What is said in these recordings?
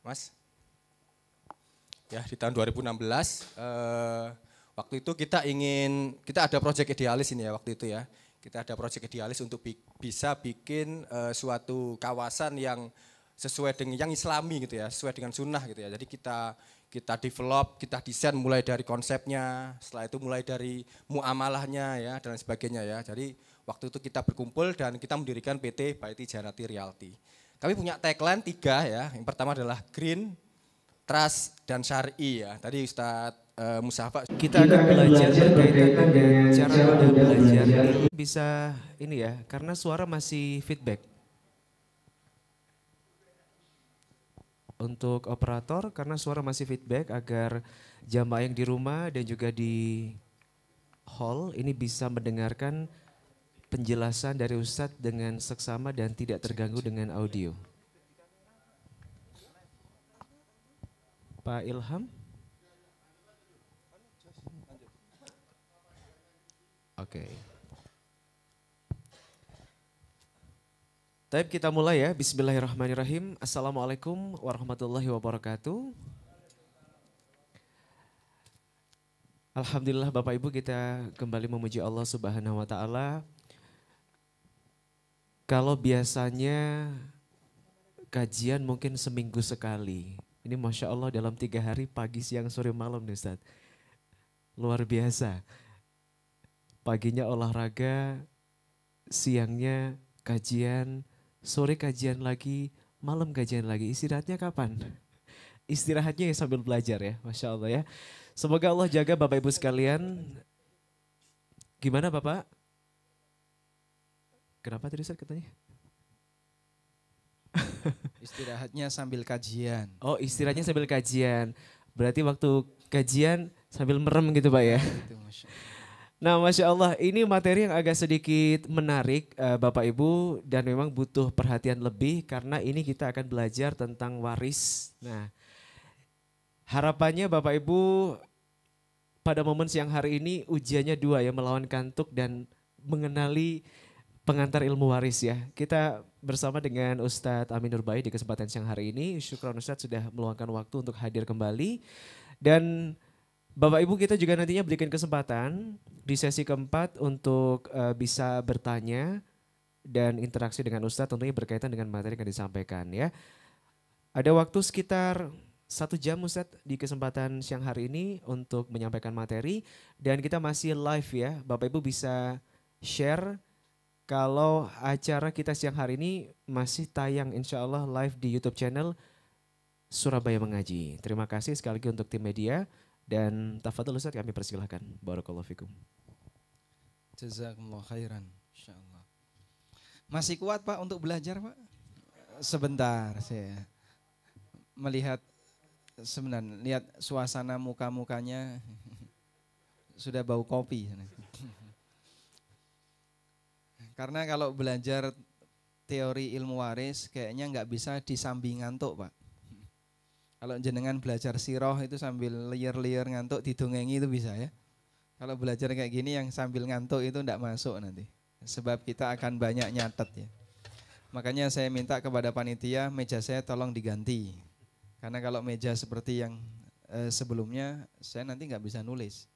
Mas. Ya, di tahun 2016 eh, waktu itu kita ingin kita ada proyek idealis ini ya waktu itu ya. Kita ada proyek idealis untuk bi bisa bikin eh, suatu kawasan yang sesuai dengan yang islami gitu ya, sesuai dengan sunnah gitu ya. Jadi kita kita develop, kita desain mulai dari konsepnya, setelah itu mulai dari muamalahnya ya dan sebagainya ya. Jadi waktu itu kita berkumpul dan kita mendirikan PT Baiti Janati Realty. Kami punya tagline tiga ya. Yang pertama adalah green, trust, dan syari ya. Tadi Ustadz uh, eh, Musafa. Kita akan belajar berkaitan dengan cara mudah belajar. Ini bisa ini ya, karena suara masih feedback. Untuk operator, karena suara masih feedback agar jamaah yang di rumah dan juga di hall ini bisa mendengarkan penjelasan dari Ustadz dengan seksama dan tidak terganggu dengan audio. Pak Ilham? Oke. Okay. Taib kita mulai ya. Bismillahirrahmanirrahim. Assalamualaikum warahmatullahi wabarakatuh. Alhamdulillah Bapak Ibu kita kembali memuji Allah Subhanahu wa taala kalau biasanya kajian mungkin seminggu sekali. Ini Masya Allah dalam tiga hari pagi, siang, sore, malam nih Ustaz. Luar biasa. Paginya olahraga, siangnya kajian, sore kajian lagi, malam kajian lagi. Istirahatnya kapan? Istirahatnya ya sambil belajar ya, Masya Allah ya. Semoga Allah jaga Bapak Ibu sekalian. Gimana Bapak? Kenapa tadi saya katanya? istirahatnya sambil kajian. Oh, istirahatnya sambil kajian. Berarti waktu kajian sambil merem gitu Pak ya? Iya, gitu, nah, masya Allah, ini materi yang agak sedikit menarik, eh, Bapak Ibu, dan memang butuh perhatian lebih karena ini kita akan belajar tentang waris. Nah, harapannya Bapak Ibu pada momen siang hari ini ujiannya dua ya, melawan kantuk dan mengenali pengantar ilmu waris ya. Kita bersama dengan Ustadz Amin Nurbai di kesempatan siang hari ini. Syukur Ustadz sudah meluangkan waktu untuk hadir kembali. Dan Bapak Ibu kita juga nantinya berikan kesempatan di sesi keempat untuk uh, bisa bertanya dan interaksi dengan Ustadz tentunya berkaitan dengan materi yang disampaikan ya. Ada waktu sekitar satu jam Ustadz di kesempatan siang hari ini untuk menyampaikan materi dan kita masih live ya. Bapak Ibu bisa share kalau acara kita siang hari ini masih tayang insya Allah live di YouTube channel Surabaya Mengaji. Terima kasih sekali lagi untuk tim media dan tafadhol Ustaz kami persilahkan. Barakallahu fikum. Jazakumullah khairan insyaallah. Masih kuat Pak untuk belajar Pak? Sebentar saya melihat sebenarnya lihat suasana muka-mukanya sudah bau kopi. Karena kalau belajar teori ilmu waris kayaknya nggak bisa disambi ngantuk pak. Kalau jenengan belajar siroh itu sambil layer liar ngantuk didongengi itu bisa ya. Kalau belajar kayak gini yang sambil ngantuk itu ndak masuk nanti. Sebab kita akan banyak nyatet ya. Makanya saya minta kepada panitia meja saya tolong diganti. Karena kalau meja seperti yang eh, sebelumnya saya nanti nggak bisa nulis.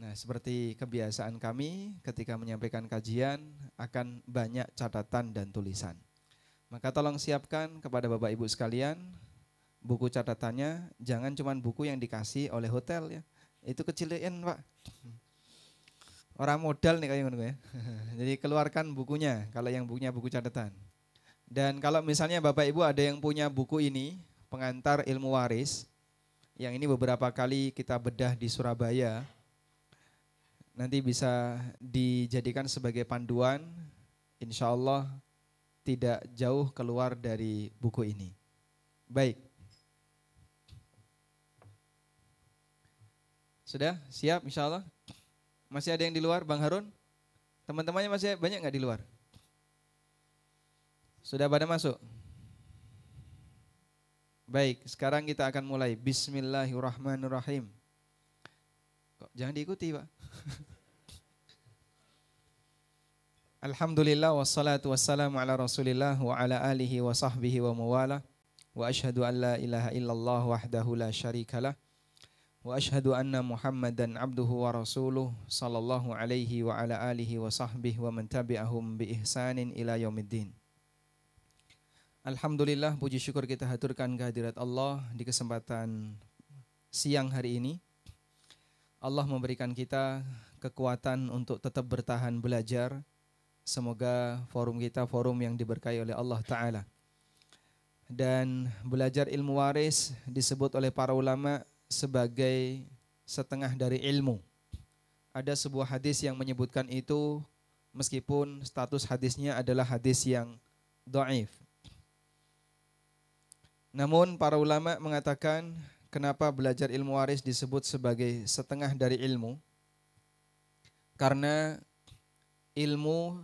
Nah, seperti kebiasaan kami ketika menyampaikan kajian akan banyak catatan dan tulisan. Maka tolong siapkan kepada Bapak Ibu sekalian buku catatannya, jangan cuma buku yang dikasih oleh hotel ya. Itu kecilin, Pak. Orang modal nih kayak ya. Jadi keluarkan bukunya kalau yang bukunya buku catatan. Dan kalau misalnya Bapak Ibu ada yang punya buku ini, Pengantar Ilmu Waris, yang ini beberapa kali kita bedah di Surabaya, nanti bisa dijadikan sebagai panduan insya Allah tidak jauh keluar dari buku ini. Baik. Sudah siap insya Allah? Masih ada yang di luar Bang Harun? Teman-temannya masih banyak nggak di luar? Sudah pada masuk? Baik, sekarang kita akan mulai. Bismillahirrahmanirrahim kok. Jangan diikuti Pak. Alhamdulillah wassalatu wassalamu ala rasulillah wa ala alihi wa sahbihi wa muwala wa ashadu an la ilaha illallah wahdahu la syarikalah wa ashadu anna muhammadan abduhu wa rasuluh sallallahu alaihi wa ala alihi wa sahbihi wa man tabi'ahum bi ihsanin ila yaumiddin Alhamdulillah puji syukur kita haturkan kehadirat Allah di kesempatan siang hari ini Allah memberikan kita kekuatan untuk tetap bertahan belajar. Semoga forum kita forum yang diberkahi oleh Allah Ta'ala. Dan belajar ilmu waris disebut oleh para ulama sebagai setengah dari ilmu. Ada sebuah hadis yang menyebutkan itu meskipun status hadisnya adalah hadis yang do'if. Namun para ulama mengatakan kenapa belajar ilmu waris disebut sebagai setengah dari ilmu? Karena ilmu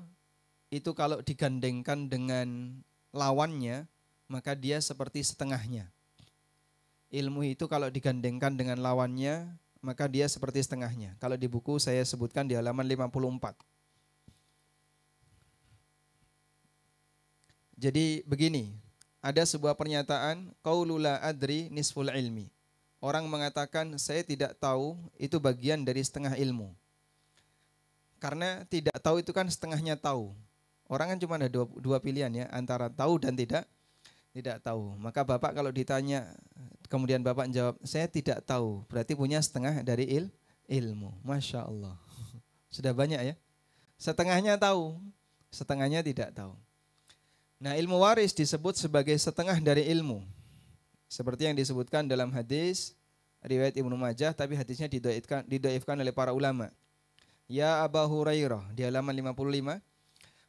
itu kalau digandengkan dengan lawannya, maka dia seperti setengahnya. Ilmu itu kalau digandengkan dengan lawannya, maka dia seperti setengahnya. Kalau di buku saya sebutkan di halaman 54. Jadi begini, ada sebuah pernyataan la adri nisful ilmi. Orang mengatakan saya tidak tahu itu bagian dari setengah ilmu. Karena tidak tahu itu kan setengahnya tahu. Orang kan cuma ada dua, dua pilihan ya, antara tahu dan tidak tidak tahu. Maka Bapak kalau ditanya, kemudian Bapak jawab, saya tidak tahu. Berarti punya setengah dari il, ilmu. Masya Allah. Sudah banyak ya? Setengahnya tahu, setengahnya tidak tahu. Nah ilmu waris disebut sebagai setengah dari ilmu. Seperti yang disebutkan dalam hadis riwayat Ibnu Majah tapi hadisnya didoifkan, didoifkan oleh para ulama. Ya Abu Hurairah di halaman 55.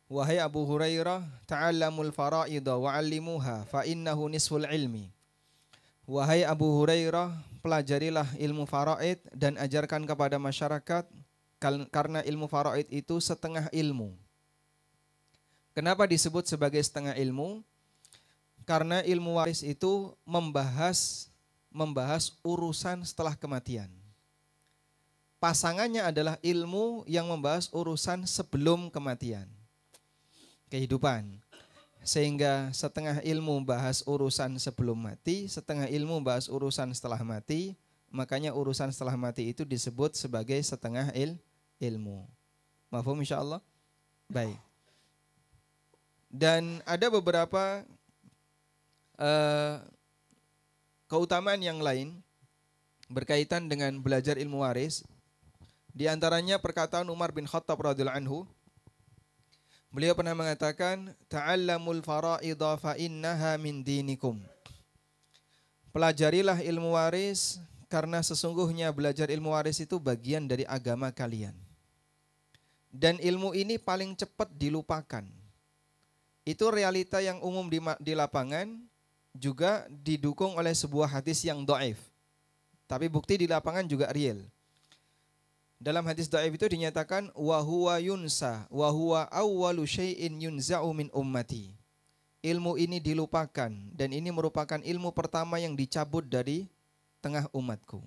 Wahai Abu Hurairah, ta'allamul fara'idha wa'allimuha fa innahu nisful ilmi. Wahai Abu Hurairah, pelajarilah ilmu faraid dan ajarkan kepada masyarakat karena ilmu faraid itu setengah ilmu. Kenapa disebut sebagai setengah ilmu? Karena ilmu waris itu membahas membahas urusan setelah kematian. Pasangannya adalah ilmu yang membahas urusan sebelum kematian. Kehidupan. Sehingga setengah ilmu membahas urusan sebelum mati, setengah ilmu membahas urusan setelah mati, makanya urusan setelah mati itu disebut sebagai setengah il ilmu. Mafhum insya Allah? Baik. Dan ada beberapa Eh, keutamaan yang lain berkaitan dengan belajar ilmu waris. Di antaranya perkataan Umar bin Khattab radhiyallahu anhu. Beliau pernah mengatakan, "Ta'allamul fara'idha fa innaha min dinikum." Pelajarilah ilmu waris karena sesungguhnya belajar ilmu waris itu bagian dari agama kalian. Dan ilmu ini paling cepat dilupakan. Itu realita yang umum di lapangan juga didukung oleh sebuah hadis yang do'if. Tapi bukti di lapangan juga real. Dalam hadis do'if itu dinyatakan, وَهُوَ yunsa, وَهُوَ أَوَّلُ شَيْءٍ يُنْزَعُ مِنْ أُمَّتِي Ilmu ini dilupakan dan ini merupakan ilmu pertama yang dicabut dari tengah umatku.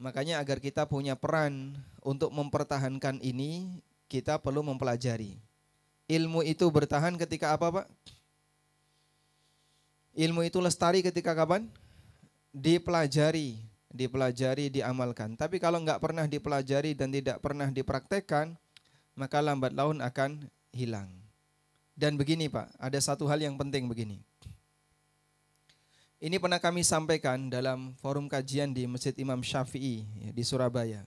Makanya agar kita punya peran untuk mempertahankan ini, kita perlu mempelajari. Ilmu itu bertahan ketika apa Pak? Ilmu itu lestari ketika kapan? Dipelajari, dipelajari, diamalkan. Tapi kalau nggak pernah dipelajari dan tidak pernah dipraktekkan, maka lambat laun akan hilang. Dan begini Pak, ada satu hal yang penting begini. Ini pernah kami sampaikan dalam forum kajian di Masjid Imam Syafi'i ya, di Surabaya.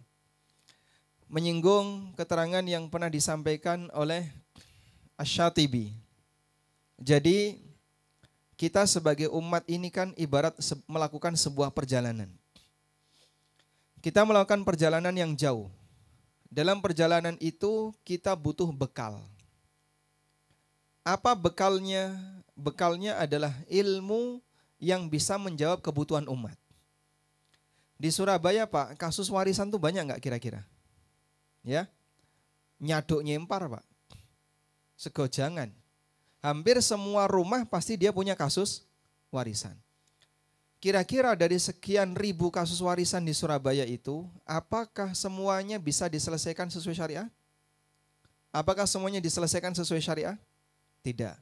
Menyinggung keterangan yang pernah disampaikan oleh Asyatibi. Jadi kita sebagai umat ini kan ibarat melakukan sebuah perjalanan. Kita melakukan perjalanan yang jauh. Dalam perjalanan itu kita butuh bekal. Apa bekalnya? Bekalnya adalah ilmu yang bisa menjawab kebutuhan umat. Di Surabaya Pak, kasus warisan tuh banyak nggak kira-kira? Ya, nyaduk nyempar Pak, segojangan, Hampir semua rumah pasti dia punya kasus warisan. Kira-kira dari sekian ribu kasus warisan di Surabaya itu, apakah semuanya bisa diselesaikan sesuai syariah? Apakah semuanya diselesaikan sesuai syariah? Tidak.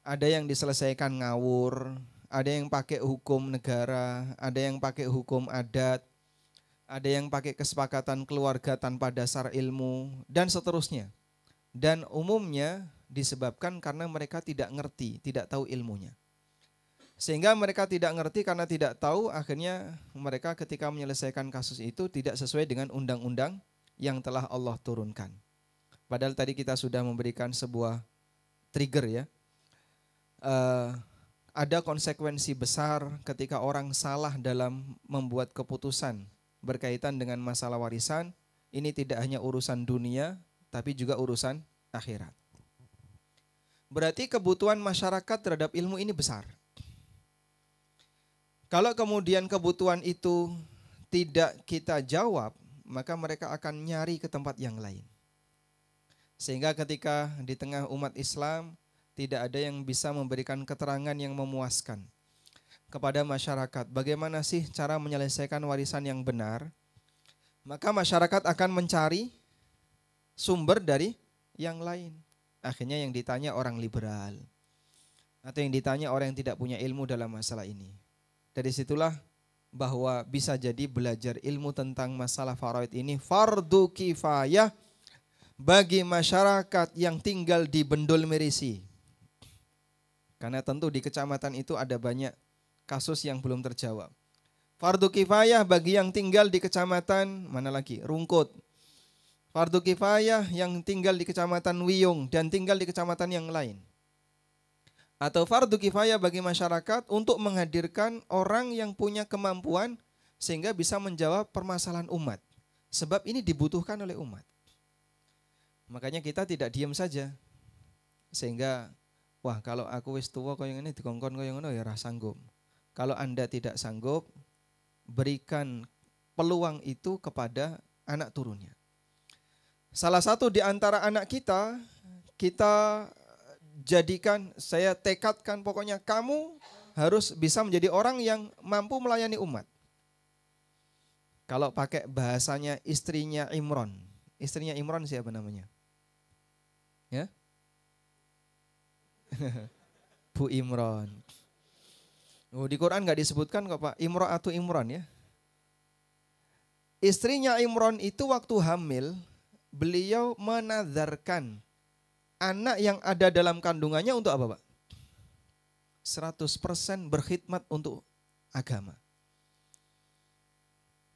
Ada yang diselesaikan ngawur, ada yang pakai hukum negara, ada yang pakai hukum adat, ada yang pakai kesepakatan keluarga tanpa dasar ilmu, dan seterusnya. Dan umumnya disebabkan karena mereka tidak ngerti, tidak tahu ilmunya. Sehingga mereka tidak ngerti karena tidak tahu, akhirnya mereka ketika menyelesaikan kasus itu tidak sesuai dengan undang-undang yang telah Allah turunkan. Padahal tadi kita sudah memberikan sebuah trigger ya. Uh, ada konsekuensi besar ketika orang salah dalam membuat keputusan berkaitan dengan masalah warisan. Ini tidak hanya urusan dunia, tapi juga urusan akhirat. Berarti kebutuhan masyarakat terhadap ilmu ini besar. Kalau kemudian kebutuhan itu tidak kita jawab, maka mereka akan nyari ke tempat yang lain. Sehingga ketika di tengah umat Islam tidak ada yang bisa memberikan keterangan yang memuaskan kepada masyarakat. Bagaimana sih cara menyelesaikan warisan yang benar? Maka masyarakat akan mencari sumber dari yang lain akhirnya yang ditanya orang liberal atau yang ditanya orang yang tidak punya ilmu dalam masalah ini. Dari situlah bahwa bisa jadi belajar ilmu tentang masalah faraid ini fardu kifayah bagi masyarakat yang tinggal di Bendul Merisi. Karena tentu di kecamatan itu ada banyak kasus yang belum terjawab. Fardu kifayah bagi yang tinggal di kecamatan mana lagi? Rungkut, fardu kifayah yang tinggal di Kecamatan Wiyung dan tinggal di kecamatan yang lain. Atau fardu kifayah bagi masyarakat untuk menghadirkan orang yang punya kemampuan sehingga bisa menjawab permasalahan umat. Sebab ini dibutuhkan oleh umat. Makanya kita tidak diam saja. Sehingga wah kalau aku wis tua kau yang ini dikongkon kau yang ini ya rah sanggup. Kalau Anda tidak sanggup, berikan peluang itu kepada anak turunnya. Salah satu di antara anak kita, kita jadikan, saya tekadkan pokoknya kamu harus bisa menjadi orang yang mampu melayani umat. Kalau pakai bahasanya istrinya Imron. Istrinya Imron siapa namanya? Ya? Bu Imron. Oh, di Quran nggak disebutkan kok Pak, Imron atau Imron ya. Istrinya Imron itu waktu hamil, beliau menazarkan anak yang ada dalam kandungannya untuk apa Pak? 100% berkhidmat untuk agama.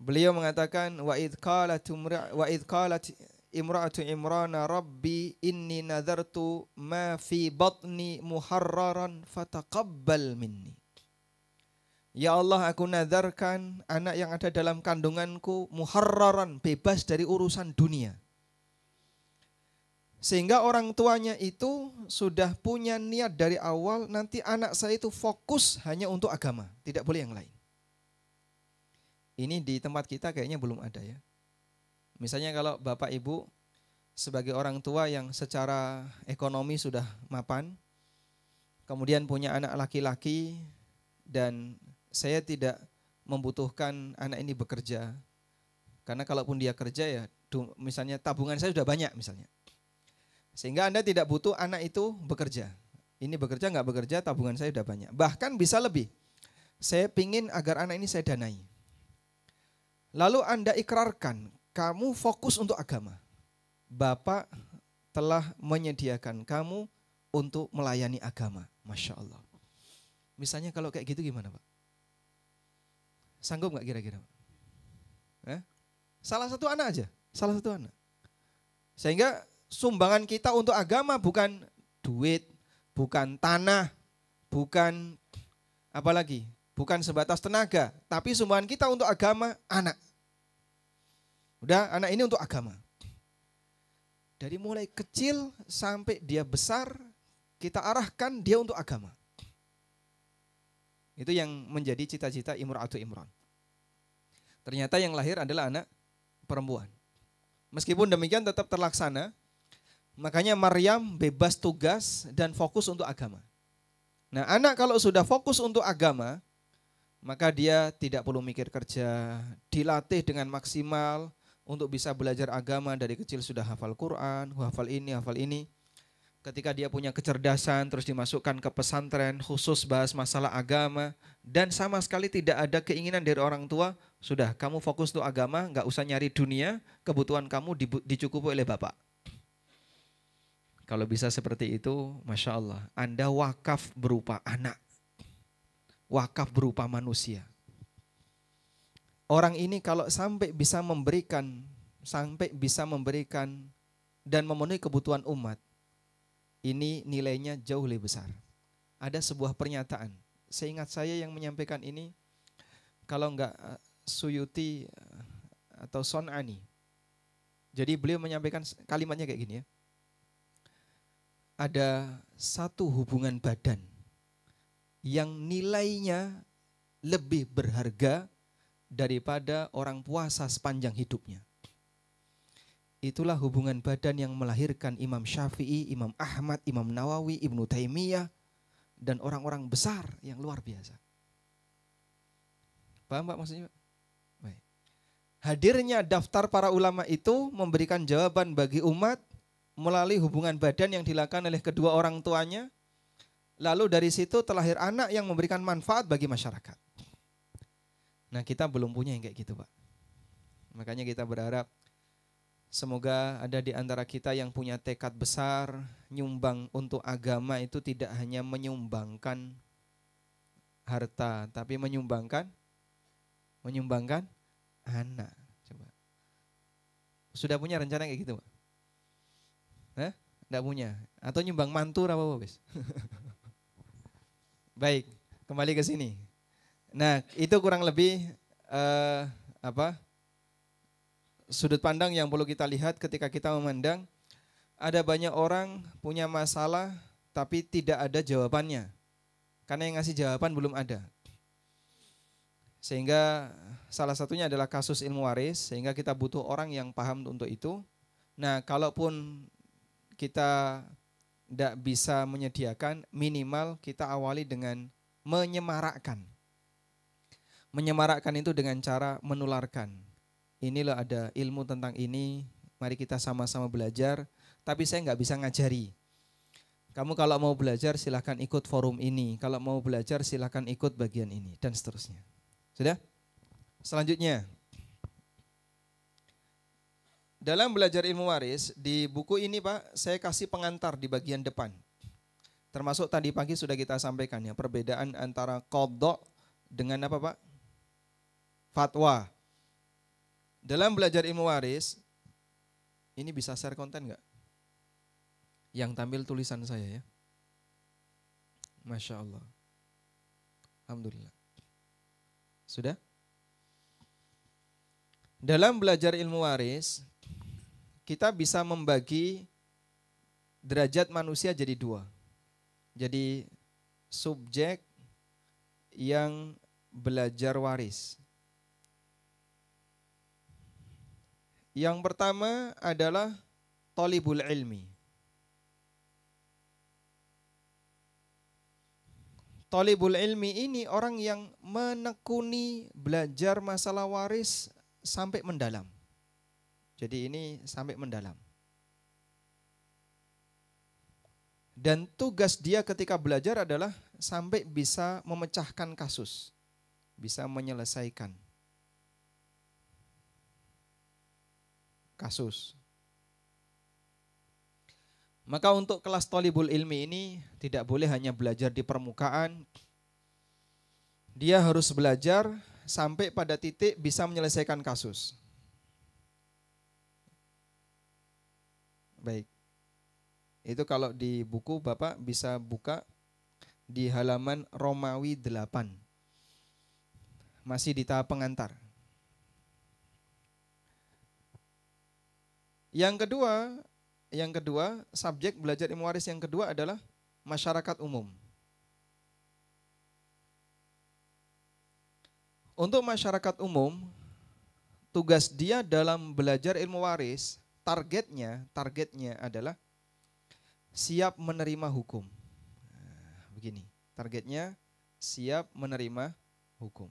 Beliau mengatakan wa id qalat wa id qalat imra'atu imran rabbi inni nadartu ma fi batni muharraran fataqabbal minni. Ya Allah aku nadarkan anak yang ada dalam kandunganku muharraran bebas dari urusan dunia. Sehingga orang tuanya itu sudah punya niat dari awal nanti anak saya itu fokus hanya untuk agama, tidak boleh yang lain. Ini di tempat kita kayaknya belum ada ya. Misalnya kalau Bapak Ibu sebagai orang tua yang secara ekonomi sudah mapan, kemudian punya anak laki-laki dan saya tidak membutuhkan anak ini bekerja. Karena kalaupun dia kerja ya misalnya tabungan saya sudah banyak misalnya sehingga Anda tidak butuh anak itu bekerja. Ini bekerja nggak bekerja, tabungan saya sudah banyak. Bahkan bisa lebih. Saya pingin agar anak ini saya danai. Lalu Anda ikrarkan, kamu fokus untuk agama. Bapak telah menyediakan kamu untuk melayani agama. Masya Allah. Misalnya kalau kayak gitu gimana Pak? Sanggup nggak kira-kira Eh? Salah satu anak aja, salah satu anak. Sehingga sumbangan kita untuk agama bukan duit, bukan tanah, bukan apalagi, bukan sebatas tenaga, tapi sumbangan kita untuk agama anak. Udah, anak ini untuk agama. Dari mulai kecil sampai dia besar, kita arahkan dia untuk agama. Itu yang menjadi cita-cita Imra'atu Imran. Ternyata yang lahir adalah anak perempuan. Meskipun demikian tetap terlaksana Makanya Maryam bebas tugas dan fokus untuk agama. Nah, anak kalau sudah fokus untuk agama, maka dia tidak perlu mikir kerja, dilatih dengan maksimal untuk bisa belajar agama dari kecil sudah hafal Quran, hafal ini, hafal ini. Ketika dia punya kecerdasan terus dimasukkan ke pesantren khusus bahas masalah agama dan sama sekali tidak ada keinginan dari orang tua, sudah kamu fokus untuk agama, nggak usah nyari dunia, kebutuhan kamu dicukupi oleh bapak. Kalau bisa seperti itu, Masya Allah. Anda wakaf berupa anak. Wakaf berupa manusia. Orang ini kalau sampai bisa memberikan, sampai bisa memberikan dan memenuhi kebutuhan umat, ini nilainya jauh lebih besar. Ada sebuah pernyataan, seingat saya yang menyampaikan ini, kalau enggak eh, Suyuti eh, atau Sonani. Jadi beliau menyampaikan kalimatnya kayak gini ya ada satu hubungan badan yang nilainya lebih berharga daripada orang puasa sepanjang hidupnya. Itulah hubungan badan yang melahirkan Imam Syafi'i, Imam Ahmad, Imam Nawawi, Ibnu Taimiyah, dan orang-orang besar yang luar biasa. Paham Pak maksudnya? Baik. Hadirnya daftar para ulama itu memberikan jawaban bagi umat melalui hubungan badan yang dilakukan oleh kedua orang tuanya. Lalu dari situ terlahir anak yang memberikan manfaat bagi masyarakat. Nah kita belum punya yang kayak gitu Pak. Makanya kita berharap semoga ada di antara kita yang punya tekad besar, nyumbang untuk agama itu tidak hanya menyumbangkan harta, tapi menyumbangkan menyumbangkan anak. Coba. Sudah punya rencana kayak gitu, Pak? Tidak punya. Atau nyumbang mantu apa apa wis. Baik, kembali ke sini. Nah, itu kurang lebih uh, apa? Sudut pandang yang perlu kita lihat ketika kita memandang ada banyak orang punya masalah tapi tidak ada jawabannya. Karena yang ngasih jawaban belum ada. Sehingga salah satunya adalah kasus ilmu waris sehingga kita butuh orang yang paham untuk itu. Nah, kalaupun kita tidak bisa menyediakan, minimal kita awali dengan menyemarakkan. Menyemarakkan itu dengan cara menularkan. Inilah ada ilmu tentang ini, mari kita sama-sama belajar, tapi saya nggak bisa ngajari. Kamu kalau mau belajar silahkan ikut forum ini, kalau mau belajar silahkan ikut bagian ini, dan seterusnya. Sudah? Selanjutnya, dalam belajar ilmu waris, di buku ini Pak, saya kasih pengantar di bagian depan. Termasuk tadi pagi sudah kita sampaikan ya, perbedaan antara kodok dengan apa Pak? Fatwa. Dalam belajar ilmu waris, ini bisa share konten nggak? Yang tampil tulisan saya ya. Masya Allah. Alhamdulillah. Sudah? Dalam belajar ilmu waris, kita bisa membagi derajat manusia jadi dua. Jadi subjek yang belajar waris. Yang pertama adalah tolibul ilmi. Tolibul ilmi ini orang yang menekuni belajar masalah waris sampai mendalam. Jadi ini sampai mendalam. Dan tugas dia ketika belajar adalah sampai bisa memecahkan kasus, bisa menyelesaikan kasus. Maka untuk kelas tolibul ilmi ini tidak boleh hanya belajar di permukaan. Dia harus belajar sampai pada titik bisa menyelesaikan kasus. Itu kalau di buku Bapak bisa buka di halaman Romawi 8. Masih di tahap pengantar. Yang kedua, yang kedua, subjek belajar ilmu waris yang kedua adalah masyarakat umum. Untuk masyarakat umum, tugas dia dalam belajar ilmu waris, targetnya, targetnya adalah siap menerima hukum. Nah, begini, targetnya siap menerima hukum.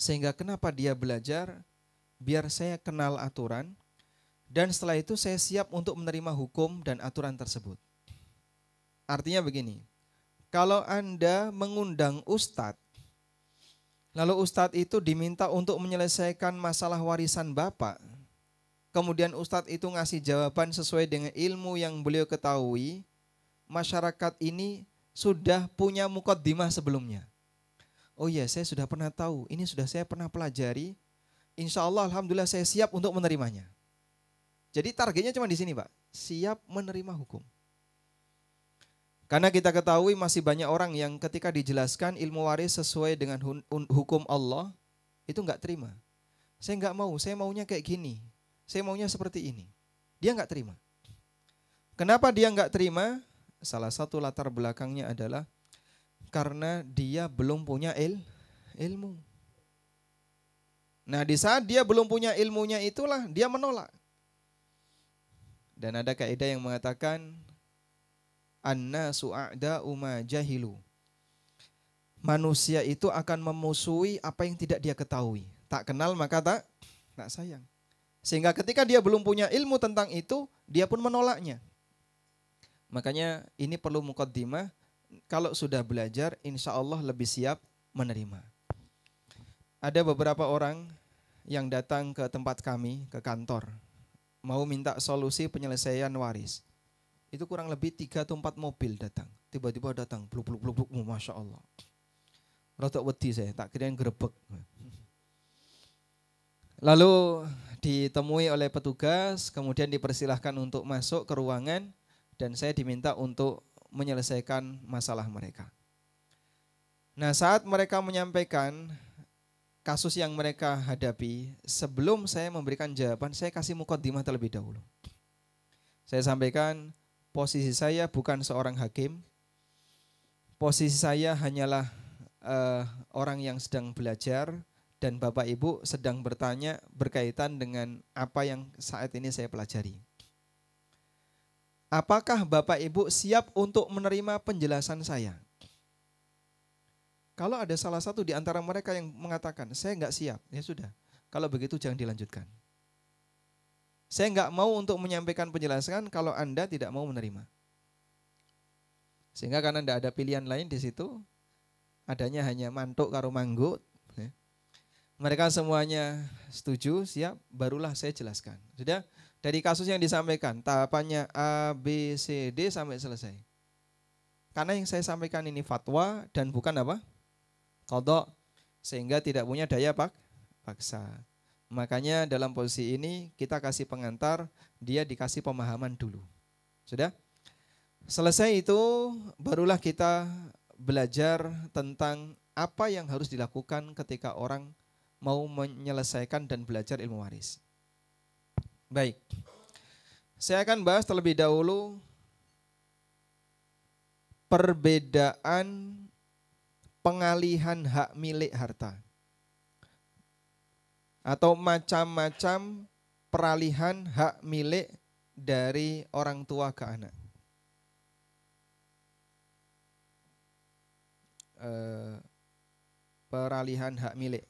Sehingga kenapa dia belajar? Biar saya kenal aturan dan setelah itu saya siap untuk menerima hukum dan aturan tersebut. Artinya begini, kalau Anda mengundang ustadz, lalu ustadz itu diminta untuk menyelesaikan masalah warisan Bapak, kemudian Ustadz itu ngasih jawaban sesuai dengan ilmu yang beliau ketahui, masyarakat ini sudah punya mukaddimah sebelumnya. Oh iya, saya sudah pernah tahu, ini sudah saya pernah pelajari. Insya Allah, Alhamdulillah saya siap untuk menerimanya. Jadi targetnya cuma di sini Pak, siap menerima hukum. Karena kita ketahui masih banyak orang yang ketika dijelaskan ilmu waris sesuai dengan hukum Allah, itu nggak terima. Saya nggak mau, saya maunya kayak gini saya maunya seperti ini. Dia nggak terima. Kenapa dia nggak terima? Salah satu latar belakangnya adalah karena dia belum punya il, ilmu. Nah, di saat dia belum punya ilmunya itulah dia menolak. Dan ada kaidah yang mengatakan anna su'ada uma jahilu. Manusia itu akan memusuhi apa yang tidak dia ketahui. Tak kenal maka tak tak sayang. Sehingga ketika dia belum punya ilmu tentang itu, dia pun menolaknya. Makanya ini perlu mukaddimah, kalau sudah belajar insya Allah lebih siap menerima. Ada beberapa orang yang datang ke tempat kami, ke kantor, mau minta solusi penyelesaian waris. Itu kurang lebih tiga atau empat mobil datang. Tiba-tiba datang, bluk bluk bluk bluk, Masya Allah. Rotok wedi saya, tak kira yang grebek Lalu ditemui oleh petugas, kemudian dipersilahkan untuk masuk ke ruangan dan saya diminta untuk menyelesaikan masalah mereka. Nah, saat mereka menyampaikan kasus yang mereka hadapi, sebelum saya memberikan jawaban, saya kasih mukaddimah terlebih dahulu. Saya sampaikan posisi saya bukan seorang hakim. Posisi saya hanyalah uh, orang yang sedang belajar dan Bapak Ibu sedang bertanya berkaitan dengan apa yang saat ini saya pelajari. Apakah Bapak Ibu siap untuk menerima penjelasan saya? Kalau ada salah satu di antara mereka yang mengatakan, saya nggak siap, ya sudah. Kalau begitu jangan dilanjutkan. Saya nggak mau untuk menyampaikan penjelasan kalau Anda tidak mau menerima. Sehingga karena tidak ada pilihan lain di situ, adanya hanya mantuk karo manggut, mereka semuanya setuju, siap, barulah saya jelaskan. Sudah, dari kasus yang disampaikan, tahapannya A, B, C, D sampai selesai. Karena yang saya sampaikan ini fatwa dan bukan apa? Kodok, sehingga tidak punya daya pak, paksa. Makanya dalam posisi ini kita kasih pengantar, dia dikasih pemahaman dulu. Sudah? Selesai itu barulah kita belajar tentang apa yang harus dilakukan ketika orang mau menyelesaikan dan belajar ilmu waris. Baik. Saya akan bahas terlebih dahulu perbedaan pengalihan hak milik harta atau macam-macam peralihan hak milik dari orang tua ke anak. Eh, peralihan hak milik.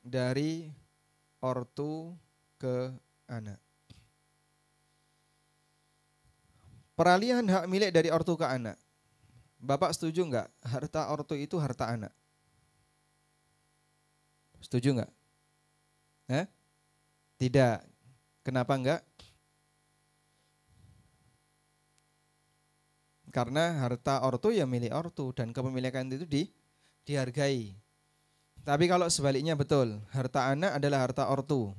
dari ortu ke anak. Peralihan hak milik dari ortu ke anak. Bapak setuju enggak harta ortu itu harta anak? Setuju enggak? Eh? Tidak. Kenapa enggak? Karena harta ortu ya milik ortu dan kepemilikan itu di dihargai. Tapi kalau sebaliknya betul, harta anak adalah harta ortu.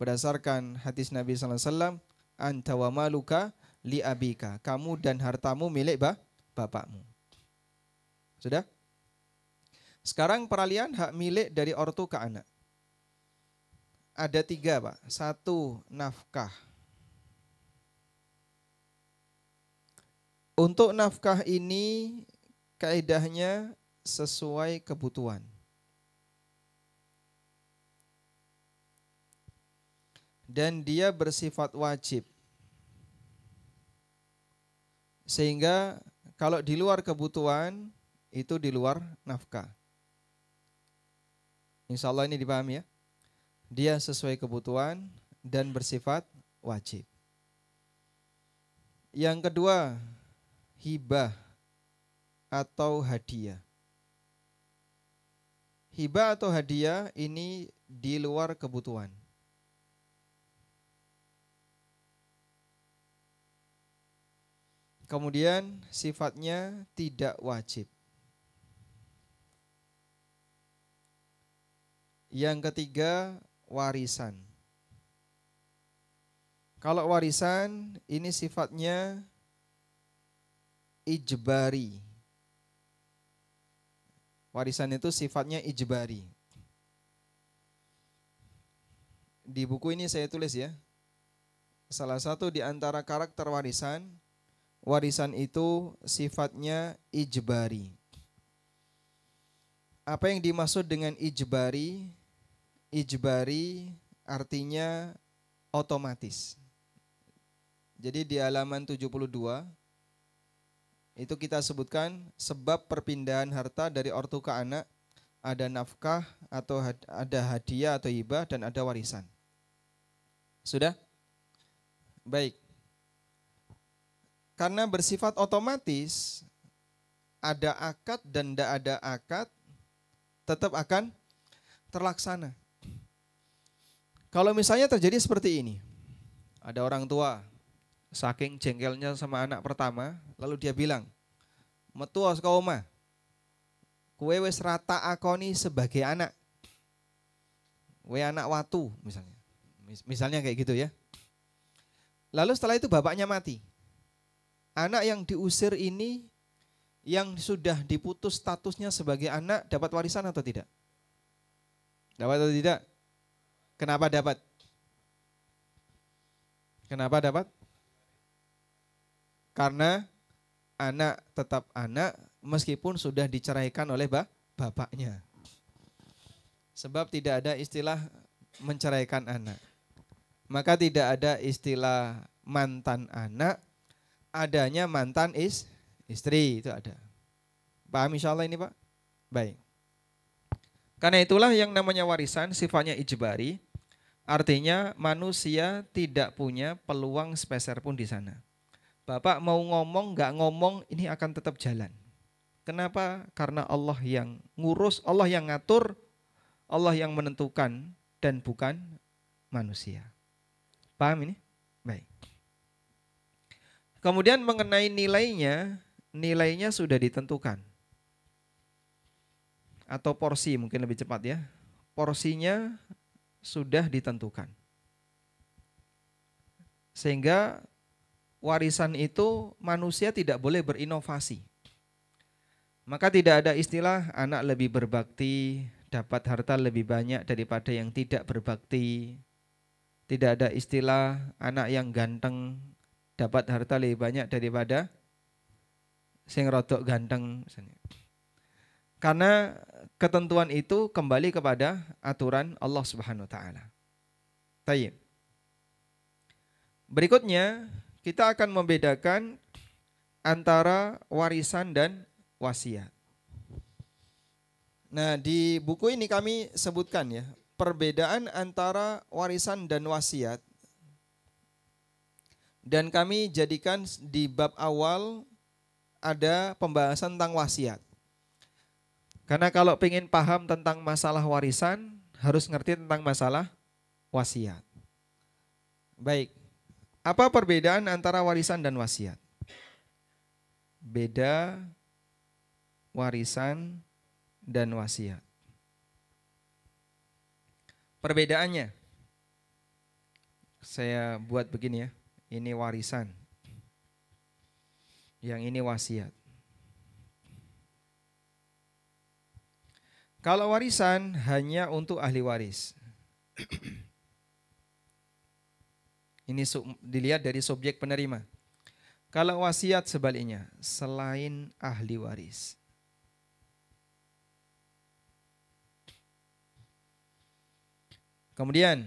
Berdasarkan hadis Nabi saw, anta li abika. Kamu dan hartamu milik bah, bapakmu. Sudah? Sekarang peralihan hak milik dari ortu ke anak. Ada tiga pak. Satu nafkah. Untuk nafkah ini kaidahnya sesuai kebutuhan. dan dia bersifat wajib. Sehingga kalau di luar kebutuhan itu di luar nafkah. Insya Allah ini dipahami ya. Dia sesuai kebutuhan dan bersifat wajib. Yang kedua, hibah atau hadiah. Hibah atau hadiah ini di luar kebutuhan Kemudian sifatnya tidak wajib. Yang ketiga, warisan. Kalau warisan ini sifatnya ijbari. Warisan itu sifatnya ijbari. Di buku ini saya tulis ya. Salah satu di antara karakter warisan warisan itu sifatnya ijbari. Apa yang dimaksud dengan ijbari? Ijbari artinya otomatis. Jadi di halaman 72 itu kita sebutkan sebab perpindahan harta dari ortu ke anak ada nafkah atau ada hadiah atau hibah dan ada warisan. Sudah? Baik. Karena bersifat otomatis, ada akad dan tidak ada akad, tetap akan terlaksana. Kalau misalnya terjadi seperti ini, ada orang tua saking jengkelnya sama anak pertama, lalu dia bilang, metua kau oma, kue wes rata akoni sebagai anak, kue anak watu misalnya, misalnya kayak gitu ya. Lalu setelah itu bapaknya mati, anak yang diusir ini yang sudah diputus statusnya sebagai anak dapat warisan atau tidak? Dapat atau tidak? Kenapa dapat? Kenapa dapat? Karena anak tetap anak meskipun sudah diceraikan oleh bah bapaknya. Sebab tidak ada istilah menceraikan anak. Maka tidak ada istilah mantan anak adanya mantan is istri itu ada. Paham insya Allah ini Pak? Baik. Karena itulah yang namanya warisan sifatnya ijbari. Artinya manusia tidak punya peluang speser pun di sana. Bapak mau ngomong nggak ngomong ini akan tetap jalan. Kenapa? Karena Allah yang ngurus, Allah yang ngatur, Allah yang menentukan dan bukan manusia. Paham ini? Baik. Kemudian mengenai nilainya, nilainya sudah ditentukan. Atau porsi mungkin lebih cepat ya. Porsinya sudah ditentukan. Sehingga warisan itu manusia tidak boleh berinovasi. Maka tidak ada istilah anak lebih berbakti, dapat harta lebih banyak daripada yang tidak berbakti. Tidak ada istilah anak yang ganteng dapat harta lebih banyak daripada sing rodok ganteng misalnya. Karena ketentuan itu kembali kepada aturan Allah Subhanahu wa taala. Tayyib. Berikutnya kita akan membedakan antara warisan dan wasiat. Nah, di buku ini kami sebutkan ya, perbedaan antara warisan dan wasiat dan kami jadikan di bab awal ada pembahasan tentang wasiat. Karena kalau ingin paham tentang masalah warisan, harus ngerti tentang masalah wasiat. Baik, apa perbedaan antara warisan dan wasiat? Beda warisan dan wasiat. Perbedaannya, saya buat begini ya ini warisan. Yang ini wasiat. Kalau warisan hanya untuk ahli waris. Ini dilihat dari subjek penerima. Kalau wasiat sebaliknya, selain ahli waris. Kemudian,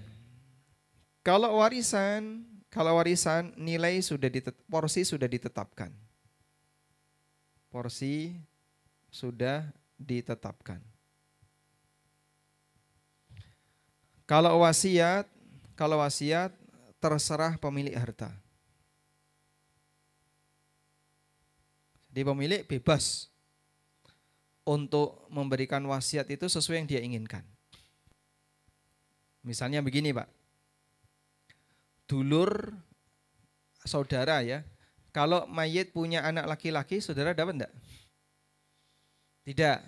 kalau warisan kalau warisan nilai sudah ditetap, porsi sudah ditetapkan. Porsi sudah ditetapkan. Kalau wasiat, kalau wasiat terserah pemilik harta. Jadi pemilik bebas untuk memberikan wasiat itu sesuai yang dia inginkan. Misalnya begini, Pak dulur saudara ya. Kalau mayit punya anak laki-laki, saudara dapat enggak? Tidak.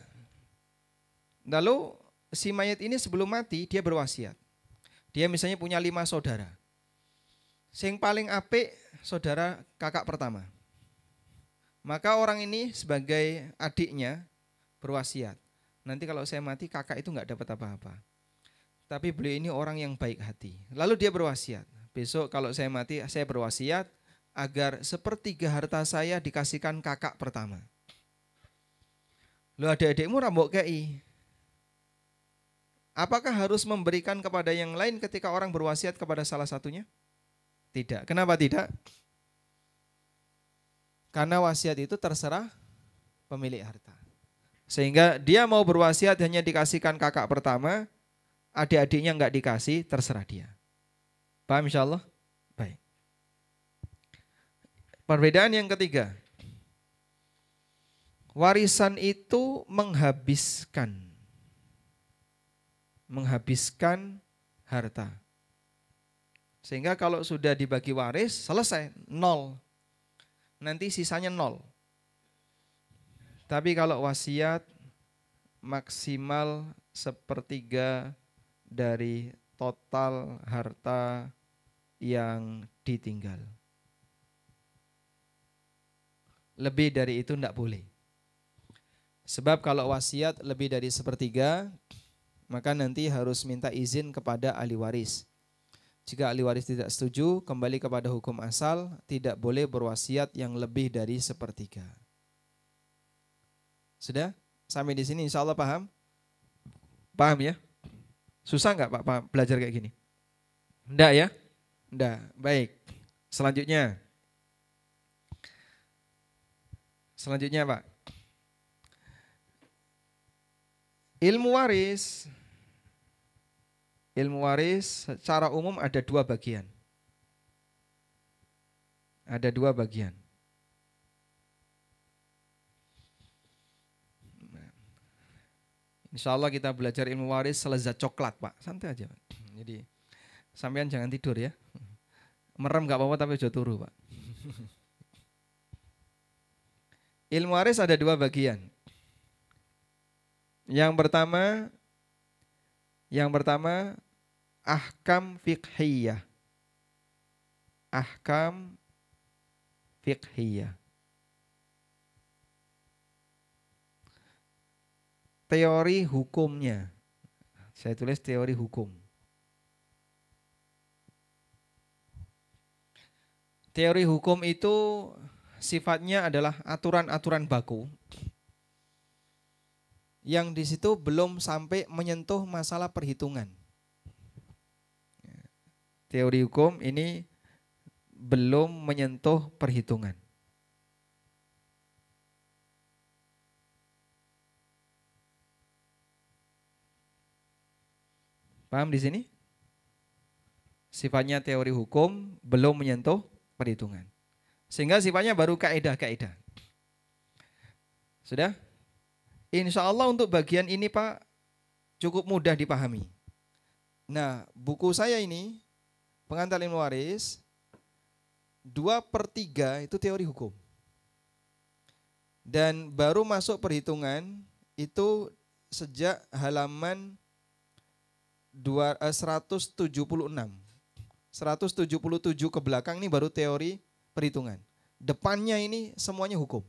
Lalu si mayit ini sebelum mati dia berwasiat. Dia misalnya punya lima saudara. Sing paling apik saudara kakak pertama. Maka orang ini sebagai adiknya berwasiat. Nanti kalau saya mati kakak itu nggak dapat apa-apa. Tapi beliau ini orang yang baik hati. Lalu dia berwasiat besok kalau saya mati saya berwasiat agar sepertiga harta saya dikasihkan kakak pertama. Lu ada adikmu rambok kei. Apakah harus memberikan kepada yang lain ketika orang berwasiat kepada salah satunya? Tidak. Kenapa tidak? Karena wasiat itu terserah pemilik harta. Sehingga dia mau berwasiat hanya dikasihkan kakak pertama, adik-adiknya enggak dikasih, terserah dia. Paham insya Allah? Baik. Perbedaan yang ketiga. Warisan itu menghabiskan. Menghabiskan harta. Sehingga kalau sudah dibagi waris, selesai, nol. Nanti sisanya nol. Tapi kalau wasiat maksimal sepertiga dari total harta yang ditinggal. Lebih dari itu tidak boleh. Sebab kalau wasiat lebih dari sepertiga, maka nanti harus minta izin kepada ahli waris. Jika ahli waris tidak setuju, kembali kepada hukum asal, tidak boleh berwasiat yang lebih dari sepertiga. Sudah? Sampai di sini insya Allah paham? Paham ya? Susah nggak Pak paham, belajar kayak gini? Enggak ya? Enggak, baik. Selanjutnya. Selanjutnya Pak. Ilmu waris. Ilmu waris secara umum ada dua bagian. Ada dua bagian. Nah, Insya Allah kita belajar ilmu waris selezat coklat Pak. Santai aja Pak. Jadi Sampean jangan tidur ya. Merem gak apa-apa tapi jauh turu, Pak. Ilmu waris ada dua bagian. Yang pertama yang pertama ahkam fiqhiyah. Ahkam fiqhiyah. Teori hukumnya. Saya tulis teori hukum. Teori hukum itu sifatnya adalah aturan-aturan baku yang di situ belum sampai menyentuh masalah perhitungan. Teori hukum ini belum menyentuh perhitungan. Paham di sini? Sifatnya teori hukum belum menyentuh perhitungan. Sehingga sifatnya baru kaedah-kaedah. Sudah? Insya Allah untuk bagian ini Pak cukup mudah dipahami. Nah buku saya ini pengantar ilmu waris 2 per 3 itu teori hukum. Dan baru masuk perhitungan itu sejak halaman 276. 177 ke belakang ini baru teori perhitungan. Depannya ini semuanya hukum.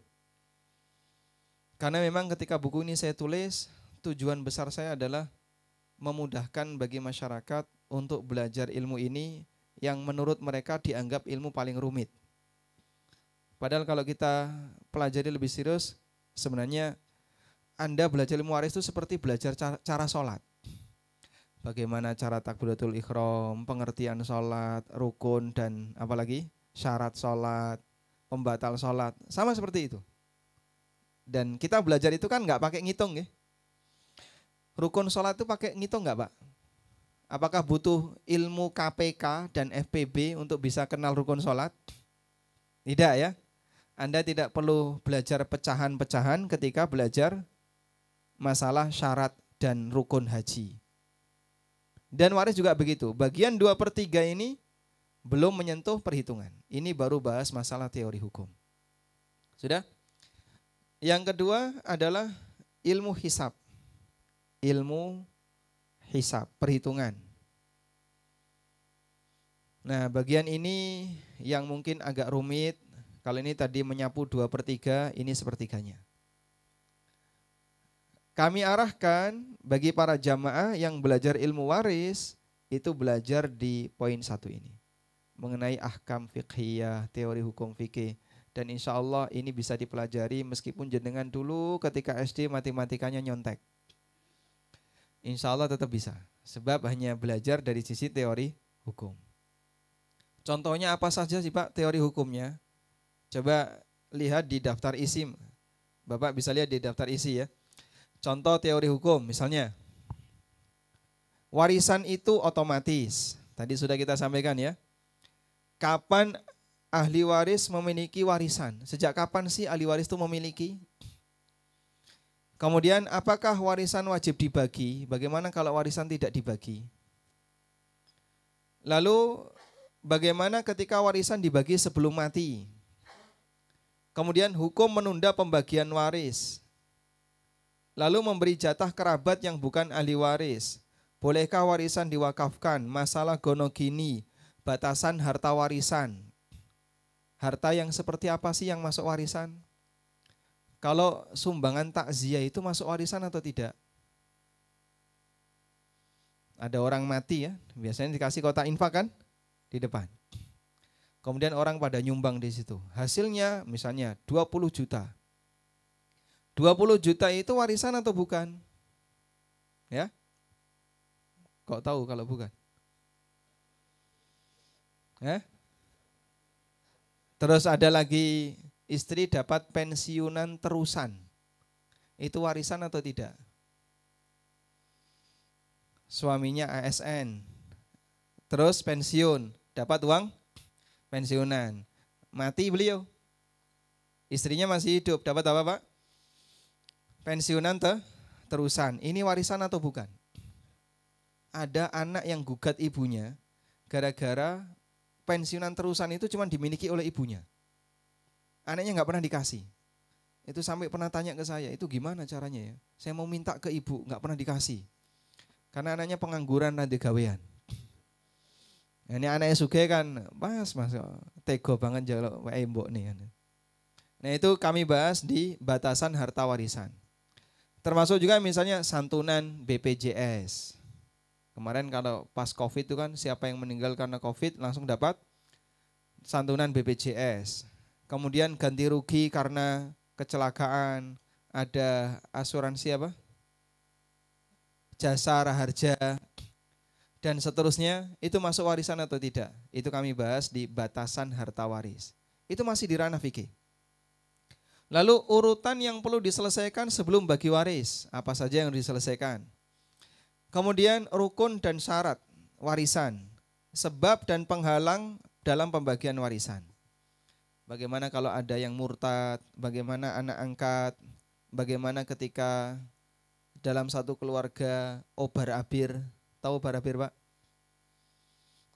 Karena memang ketika buku ini saya tulis, tujuan besar saya adalah memudahkan bagi masyarakat untuk belajar ilmu ini yang menurut mereka dianggap ilmu paling rumit. Padahal kalau kita pelajari lebih serius, sebenarnya Anda belajar ilmu waris itu seperti belajar cara, sholat bagaimana cara takbiratul ikhram, pengertian sholat, rukun, dan apalagi syarat sholat, pembatal sholat, sama seperti itu. Dan kita belajar itu kan nggak pakai ngitung ya. Rukun sholat itu pakai ngitung nggak Pak? Apakah butuh ilmu KPK dan FPB untuk bisa kenal rukun sholat? Tidak ya. Anda tidak perlu belajar pecahan-pecahan ketika belajar masalah syarat dan rukun haji dan waris juga begitu. Bagian dua per 3 ini belum menyentuh perhitungan. Ini baru bahas masalah teori hukum. Sudah? Yang kedua adalah ilmu hisap. Ilmu hisap, perhitungan. Nah, bagian ini yang mungkin agak rumit. Kalau ini tadi menyapu dua per 3, ini sepertiganya. Kami arahkan bagi para jamaah yang belajar ilmu waris itu belajar di poin satu ini mengenai ahkam fikhiyah, teori hukum fikih dan insya Allah ini bisa dipelajari meskipun jenengan dulu ketika SD matematikanya nyontek. Insya Allah tetap bisa sebab hanya belajar dari sisi teori hukum. Contohnya apa saja sih Pak teori hukumnya? Coba lihat di daftar isim. Bapak bisa lihat di daftar isi ya. Contoh teori hukum misalnya. Warisan itu otomatis. Tadi sudah kita sampaikan ya. Kapan ahli waris memiliki warisan? Sejak kapan sih ahli waris itu memiliki? Kemudian apakah warisan wajib dibagi? Bagaimana kalau warisan tidak dibagi? Lalu bagaimana ketika warisan dibagi sebelum mati? Kemudian hukum menunda pembagian waris lalu memberi jatah kerabat yang bukan ahli waris. Bolehkah warisan diwakafkan? Masalah gonogini, batasan harta warisan. Harta yang seperti apa sih yang masuk warisan? Kalau sumbangan takziah itu masuk warisan atau tidak? Ada orang mati ya, biasanya dikasih kotak infak kan di depan. Kemudian orang pada nyumbang di situ. Hasilnya misalnya 20 juta. 20 juta itu warisan atau bukan? Ya? Kok tahu kalau bukan? Ya? Terus ada lagi istri dapat pensiunan terusan. Itu warisan atau tidak? Suaminya ASN. Terus pensiun, dapat uang pensiunan. Mati beliau. Istrinya masih hidup, dapat apa, Pak? pensiunan te terusan. Ini warisan atau bukan? Ada anak yang gugat ibunya gara-gara pensiunan terusan itu cuma dimiliki oleh ibunya. Anaknya nggak pernah dikasih. Itu sampai pernah tanya ke saya, itu gimana caranya ya? Saya mau minta ke ibu, nggak pernah dikasih. Karena anaknya pengangguran dan gawean. Ini anaknya suge kan, mas, mas, tego banget jalan mbok nih. Kan. Nah itu kami bahas di batasan harta warisan. Termasuk juga misalnya santunan BPJS. Kemarin kalau pas COVID itu kan siapa yang meninggal karena COVID langsung dapat santunan BPJS. Kemudian ganti rugi karena kecelakaan, ada asuransi apa? Jasa raharja dan seterusnya itu masuk warisan atau tidak? Itu kami bahas di batasan harta waris. Itu masih di ranah fikih. Lalu urutan yang perlu diselesaikan sebelum bagi waris, apa saja yang diselesaikan. Kemudian rukun dan syarat warisan, sebab dan penghalang dalam pembagian warisan. Bagaimana kalau ada yang murtad, bagaimana anak angkat, bagaimana ketika dalam satu keluarga obar oh, abir, tahu obar abir Pak?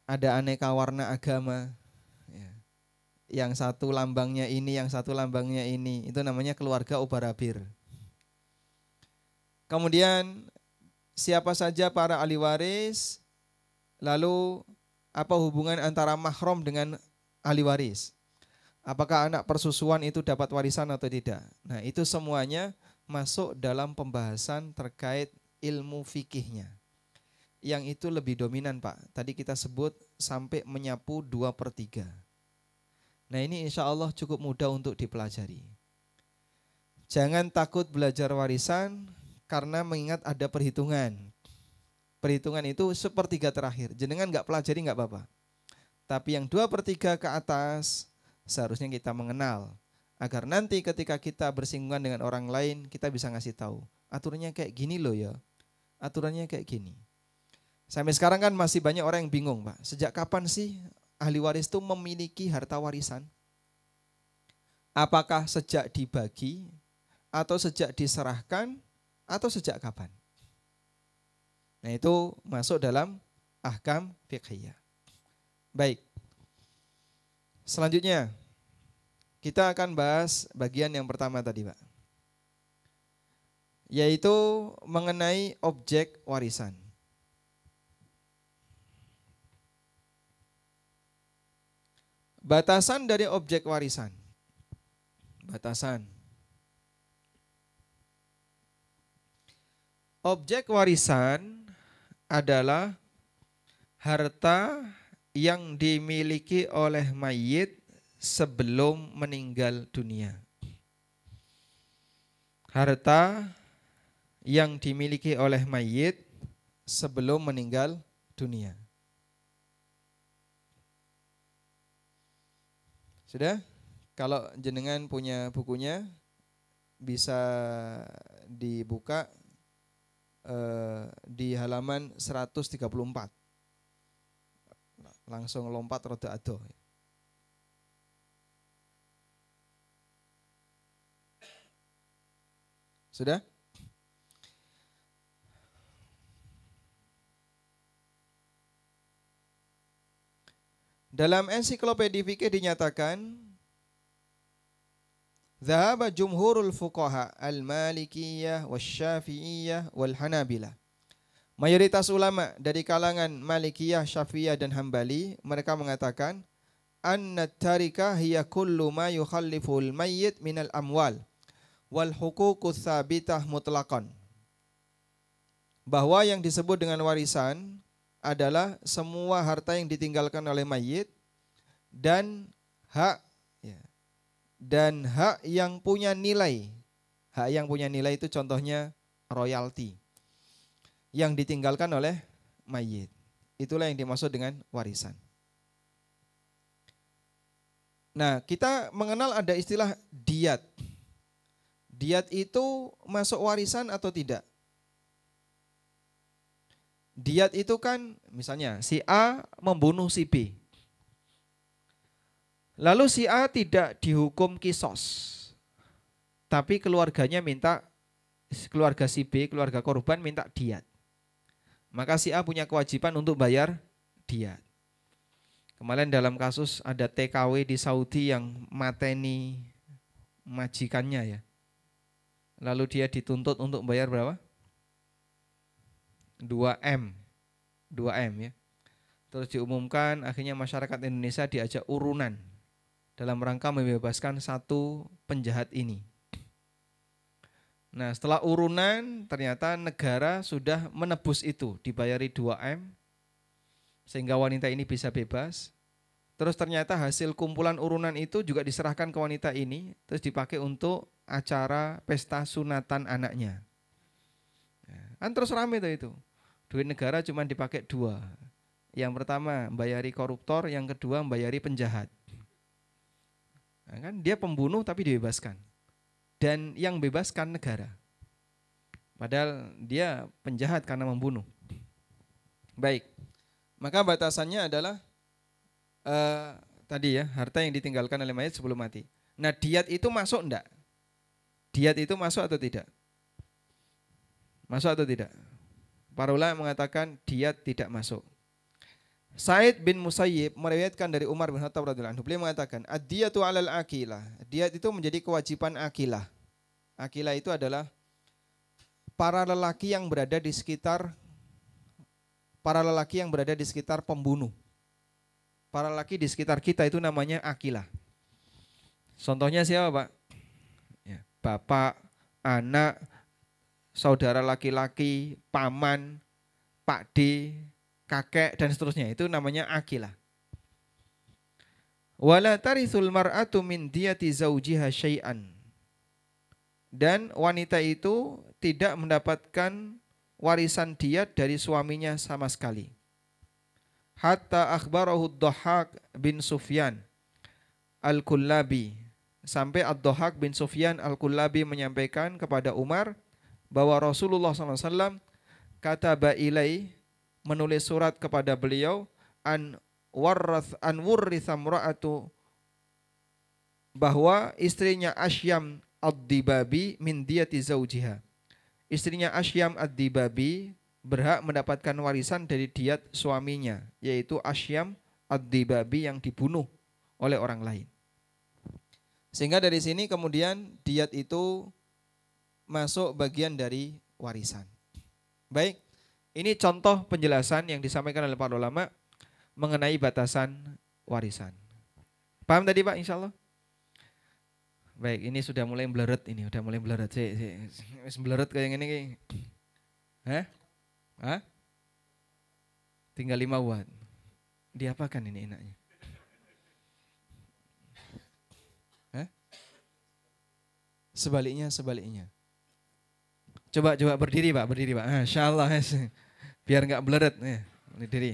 Ada aneka warna agama, yang satu lambangnya ini, yang satu lambangnya ini. Itu namanya keluarga Ubarabir. Kemudian siapa saja para ahli waris, lalu apa hubungan antara mahram dengan ahli waris? Apakah anak persusuan itu dapat warisan atau tidak? Nah itu semuanya masuk dalam pembahasan terkait ilmu fikihnya. Yang itu lebih dominan Pak. Tadi kita sebut sampai menyapu dua per tiga. Nah ini insya Allah cukup mudah untuk dipelajari. Jangan takut belajar warisan karena mengingat ada perhitungan. Perhitungan itu sepertiga terakhir. Jenengan nggak pelajari nggak apa-apa. Tapi yang dua per tiga ke atas seharusnya kita mengenal. Agar nanti ketika kita bersinggungan dengan orang lain, kita bisa ngasih tahu. Aturannya kayak gini loh ya. Aturannya kayak gini. Sampai sekarang kan masih banyak orang yang bingung, Pak. Sejak kapan sih ahli waris itu memiliki harta warisan? Apakah sejak dibagi atau sejak diserahkan atau sejak kapan? Nah, itu masuk dalam ahkam fiqhiyah. Baik. Selanjutnya kita akan bahas bagian yang pertama tadi, Pak. Yaitu mengenai objek warisan. Batasan dari objek warisan. Batasan. Objek warisan adalah harta yang dimiliki oleh mayit sebelum meninggal dunia. Harta yang dimiliki oleh mayit sebelum meninggal dunia. Sudah? Kalau jenengan punya bukunya bisa dibuka eh, di halaman 134. Langsung lompat roda ado. Sudah? Dalam ensiklopedia fikih dinyatakan Zahaba jumhurul fuqaha al-malikiyah wasyafi'iyah wal hanabilah. Mayoritas ulama dari kalangan Malikiyah, Syafi'iyah dan Hambali mereka mengatakan anna tarika hiya kullu ma yukhalliful mayyit minal amwal wal huququs sabitah mutlaqan. Bahwa yang disebut dengan warisan adalah semua harta yang ditinggalkan oleh mayit dan hak ya, dan hak yang punya nilai. Hak yang punya nilai itu contohnya royalti yang ditinggalkan oleh mayit. Itulah yang dimaksud dengan warisan. Nah, kita mengenal ada istilah diat. Diat itu masuk warisan atau tidak? Diat itu kan misalnya si A membunuh si B. Lalu si A tidak dihukum kisos. Tapi keluarganya minta keluarga si B, keluarga korban minta diat. Maka si A punya kewajiban untuk bayar diat. Kemarin dalam kasus ada TKW di Saudi yang mateni majikannya ya. Lalu dia dituntut untuk bayar berapa? 2M. 2M ya. Terus diumumkan akhirnya masyarakat Indonesia diajak urunan dalam rangka membebaskan satu penjahat ini. Nah, setelah urunan ternyata negara sudah menebus itu, dibayari 2M sehingga wanita ini bisa bebas. Terus ternyata hasil kumpulan urunan itu juga diserahkan ke wanita ini, terus dipakai untuk acara pesta sunatan anaknya. Kan terus rame itu duit negara cuma dipakai dua. Yang pertama bayari koruptor, yang kedua bayari penjahat. Nah, kan dia pembunuh tapi dibebaskan. Dan yang bebaskan negara. Padahal dia penjahat karena membunuh. Baik. Maka batasannya adalah uh, tadi ya, harta yang ditinggalkan oleh mayat sebelum mati. Nah, diat itu masuk enggak? Diat itu masuk atau tidak? Masuk atau tidak? Para ulama mengatakan dia tidak masuk. Said bin Musayyib meriwayatkan dari Umar bin Khattab radhiyallahu anhu. Beliau mengatakan, "Ad-diyatu 'alal akila Diat itu menjadi kewajiban akilah. Akilah itu adalah para lelaki yang berada di sekitar para lelaki yang berada di sekitar pembunuh. Para lelaki di sekitar kita itu namanya akilah. Contohnya siapa, Pak? Ya, bapak, anak, saudara laki-laki, paman, Pak D, kakek dan seterusnya. Itu namanya akilah. Wala tarithul mar'atu min diyati zaujiha syai'an. Dan wanita itu tidak mendapatkan warisan dia dari suaminya sama sekali. Hatta akhbarahu Dhahak bin Sufyan Al-Kullabi sampai Ad-Dhahak bin Sufyan Al-Kullabi menyampaikan kepada Umar bahwa Rasulullah SAW kata ba'ilai menulis surat kepada beliau an warath an wurritha bahwa istrinya Asyam ad-Dibabi min diyati zaujiha. Istrinya Asyam ad-Dibabi berhak mendapatkan warisan dari diat suaminya yaitu Asyam ad-Dibabi yang dibunuh oleh orang lain. Sehingga dari sini kemudian diat itu masuk bagian dari warisan. Baik, ini contoh penjelasan yang disampaikan oleh para ulama mengenai batasan warisan. Paham tadi Pak insya Allah? Baik, ini sudah mulai blurred ini, sudah mulai blurred. Si, si, si blurred kayak gini. Kayak. Hah? Hah? Tinggal lima watt. Diapakan ini enaknya? Hah? Sebaliknya, sebaliknya. Coba coba berdiri Pak, berdiri Pak. Insya Allah. Biar nggak beleret. nih berdiri.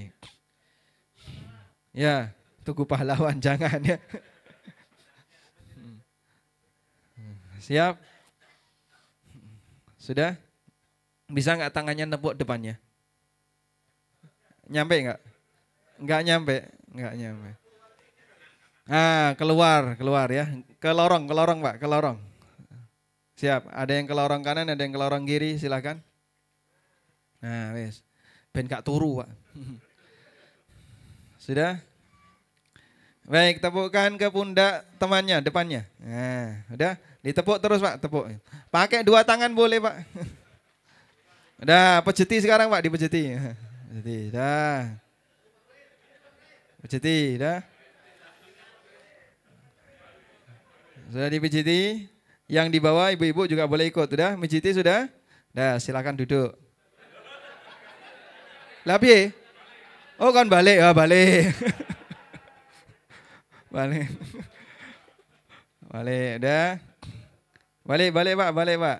Ya, tunggu pahlawan jangan ya. Siap? Sudah? Bisa nggak tangannya nepuk depannya? Nyampe nggak? Nggak nyampe, nggak nyampe. Ah, keluar, keluar ya. Ke lorong, ke lorong Pak, ke lorong. Siap, ada yang ke lorong kanan, ada yang ke lorong kiri, silahkan. Nah, wes. Ben gak turu, Pak. Sudah? Baik, tepukkan ke pundak temannya, depannya. Nah, udah. Ditepuk terus, Pak, tepuk. Pakai dua tangan boleh, Pak. Udah, pejeti sekarang, Pak, dipejeti. Pejeti, dah. Pejeti, dah. Sudah dipejeti? Yang di bawah ibu-ibu juga boleh ikut. Sudah? Mijiti sudah? Nah, silakan duduk. Lapi? Oh, kan balik. Ya, balik. balik. Balik, udah. Balik, balik Pak, balik Pak.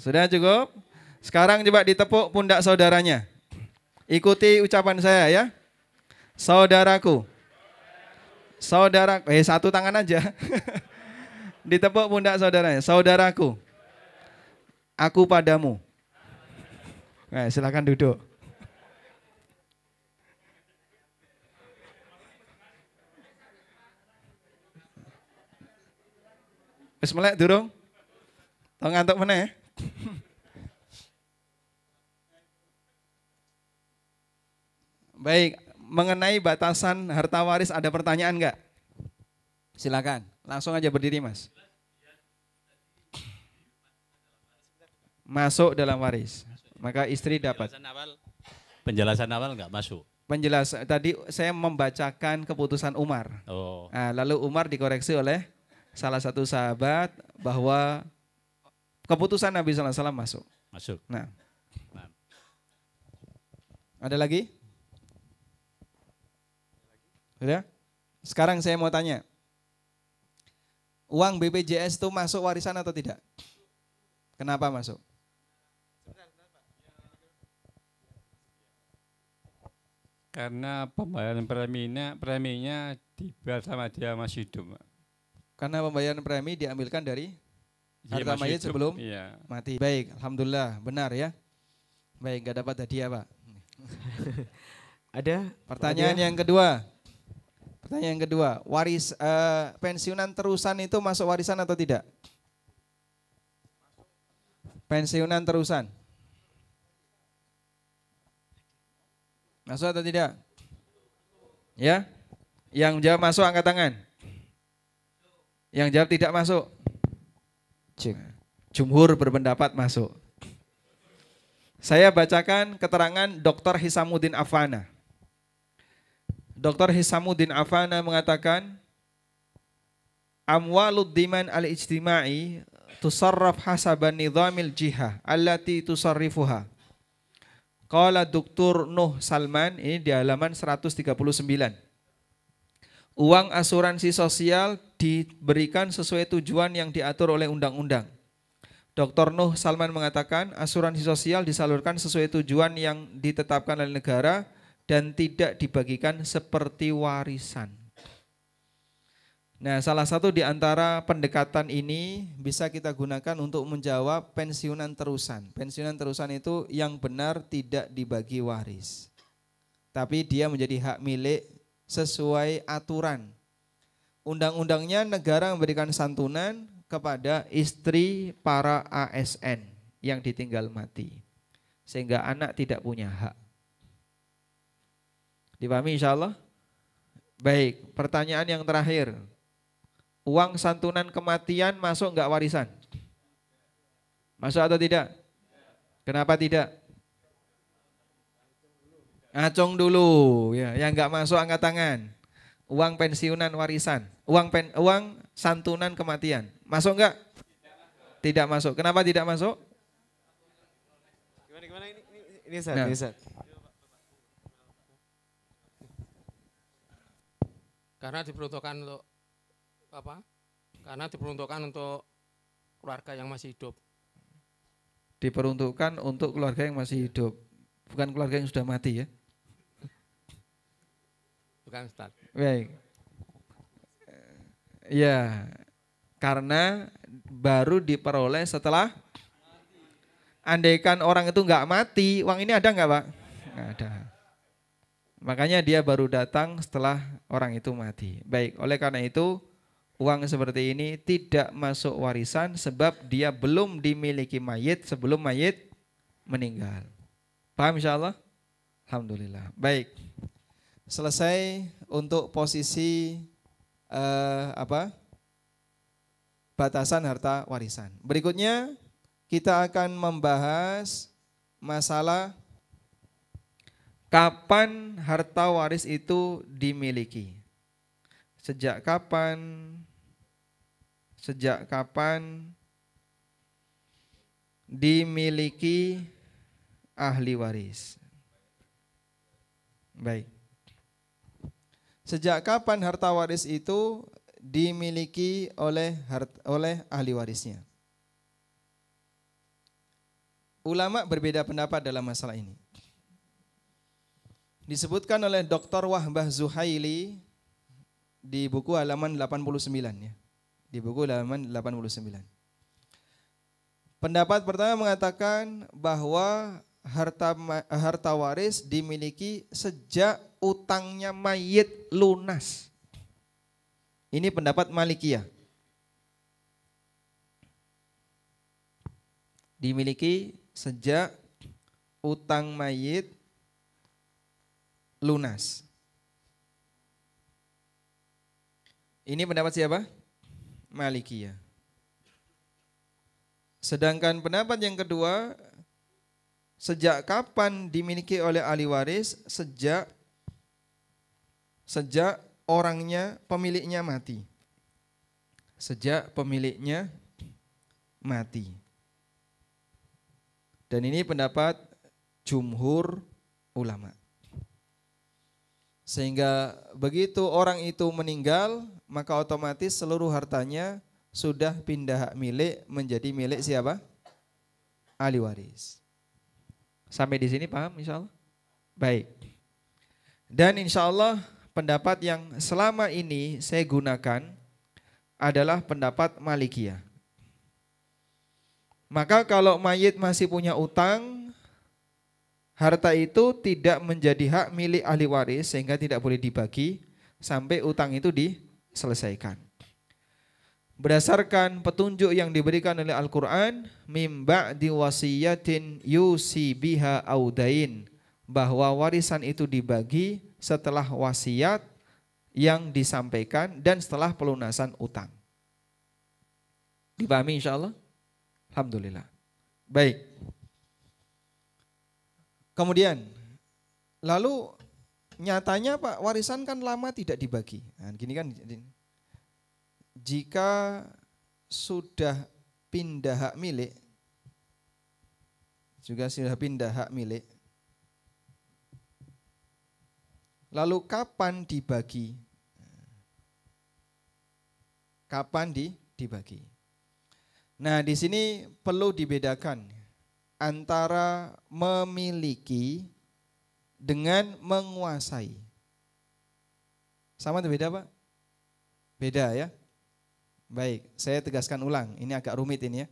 Sudah cukup? Sekarang coba ditepuk pundak saudaranya. Ikuti ucapan saya ya. Saudaraku. Saudara, eh satu tangan aja. Ditepuk pundak saudaranya. Saudaraku. Aku padamu. Nah, silakan duduk. Wis melek durung? Tau ngantuk meneh? Baik, mengenai batasan harta waris ada pertanyaan nggak? Silakan, langsung aja berdiri mas. Masuk dalam waris, maka istri dapat. Penjelasan awal, penjelasan awal nggak masuk. Penjelasan tadi saya membacakan keputusan Umar. Oh. Nah, lalu Umar dikoreksi oleh salah satu sahabat bahwa keputusan Nabi SAW masuk. Masuk. Nah. Ada lagi? Ya? Sekarang saya mau tanya. Uang BPJS itu masuk warisan atau tidak? Kenapa masuk? Karena pembayaran preminya preminya dibayar sama dia masih hidup. Karena pembayaran premi diambilkan dari iya, harta mayat sebelum iya. mati. Baik, alhamdulillah, benar ya. Baik, nggak dapat hadiah pak. Ada pertanyaan ya? yang kedua. Pertanyaan yang kedua, waris uh, pensiunan terusan itu masuk warisan atau tidak? Pensiunan terusan. Masuk atau tidak? Ya? Yang jawab masuk angkat tangan. Yang jawab tidak masuk. Jumhur berpendapat masuk. Saya bacakan keterangan Dr. Hisamuddin Afana. Dr. Hisamuddin Afana mengatakan Amwalud diman al-ijtima'i tusarraf hasaban nizamil jihah allati tusarrifuha. Qala Dr. Nuh Salman ini di halaman 139. Uang asuransi sosial diberikan sesuai tujuan yang diatur oleh undang-undang. Dr. Nuh Salman mengatakan asuransi sosial disalurkan sesuai tujuan yang ditetapkan oleh negara dan tidak dibagikan seperti warisan. Nah, salah satu di antara pendekatan ini bisa kita gunakan untuk menjawab pensiunan terusan. Pensiunan terusan itu yang benar tidak dibagi waris. Tapi dia menjadi hak milik sesuai aturan. Undang-undangnya negara memberikan santunan kepada istri para ASN yang ditinggal mati. Sehingga anak tidak punya hak. Dipahami insya Allah? Baik, pertanyaan yang terakhir. Uang santunan kematian masuk enggak warisan? Masuk atau tidak? Kenapa tidak? Acung dulu, ya. Yang enggak masuk angkat tangan. Uang pensiunan warisan, uang pen, uang santunan kematian. Masuk enggak? Tidak masuk. Kenapa tidak masuk? Gimana gimana ini? Ini, ini, ini, ini, nah. ini, ini, Karena diperuntukkan untuk apa? Karena diperuntukkan untuk keluarga yang masih hidup. Diperuntukkan untuk keluarga yang masih iya. hidup, bukan keluarga yang sudah mati ya. Bukan Ustaz. Baik. Ya, karena baru diperoleh setelah Andaikan orang itu nggak mati, uang ini ada nggak pak? Nggak ada. Makanya dia baru datang setelah orang itu mati. Baik, oleh karena itu uang seperti ini tidak masuk warisan sebab dia belum dimiliki mayit sebelum mayit meninggal. Paham insya Allah? Alhamdulillah. Baik. Selesai untuk posisi eh, apa? batasan harta warisan. Berikutnya kita akan membahas masalah Kapan harta waris itu dimiliki? Sejak kapan? Sejak kapan dimiliki ahli waris? Baik. Sejak kapan harta waris itu dimiliki oleh oleh ahli warisnya? Ulama berbeda pendapat dalam masalah ini. Disebutkan oleh Dr. Wahbah Zuhaili di buku halaman 89 ya. Di buku halaman 89. Pendapat pertama mengatakan bahwa harta harta waris dimiliki sejak utangnya mayit lunas. Ini pendapat Malikiyah. Dimiliki sejak utang mayit lunas. Ini pendapat siapa? Malikiyah. Sedangkan pendapat yang kedua, sejak kapan dimiliki oleh ahli waris? Sejak sejak orangnya pemiliknya mati. Sejak pemiliknya mati. Dan ini pendapat jumhur ulama. Sehingga begitu orang itu meninggal, maka otomatis seluruh hartanya sudah pindah milik menjadi milik siapa? Ahli waris. Sampai di sini paham insya Allah? Baik. Dan insya Allah pendapat yang selama ini saya gunakan adalah pendapat Malikiyah. Maka kalau mayit masih punya utang, harta itu tidak menjadi hak milik ahli waris sehingga tidak boleh dibagi sampai utang itu diselesaikan. Berdasarkan petunjuk yang diberikan oleh Al-Quran, mimba diwasiyatin yusi biha audain, bahwa warisan itu dibagi setelah wasiat yang disampaikan dan setelah pelunasan utang. Dipahami insya Allah? Alhamdulillah. Baik. Kemudian, lalu nyatanya Pak, warisan kan lama tidak dibagi. Nah, gini kan, jika sudah pindah hak milik, juga sudah pindah hak milik, lalu kapan dibagi? Kapan di, dibagi? Nah, di sini perlu dibedakan antara memiliki dengan menguasai. Sama atau beda Pak? Beda ya. Baik, saya tegaskan ulang. Ini agak rumit ini ya.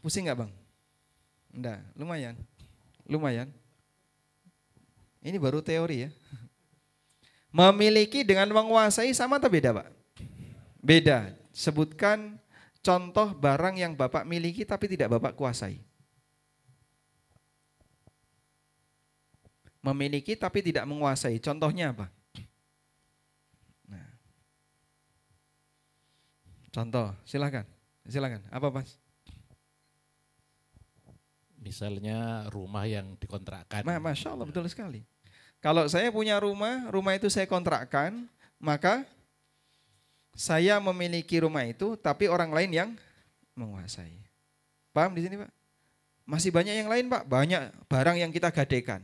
Pusing nggak Bang? Enggak, lumayan. Lumayan. Ini baru teori ya. Memiliki dengan menguasai sama atau beda Pak? Beda. Sebutkan contoh barang yang Bapak miliki tapi tidak Bapak kuasai. Memiliki tapi tidak menguasai. Contohnya apa? Nah. Contoh, silakan. Silakan. Apa, Mas? Misalnya rumah yang dikontrakkan. Nah, Masya Allah, betul sekali. Kalau saya punya rumah, rumah itu saya kontrakkan, maka saya memiliki rumah itu tapi orang lain yang menguasai. Paham di sini, Pak? Masih banyak yang lain, Pak. Banyak barang yang kita gadekan.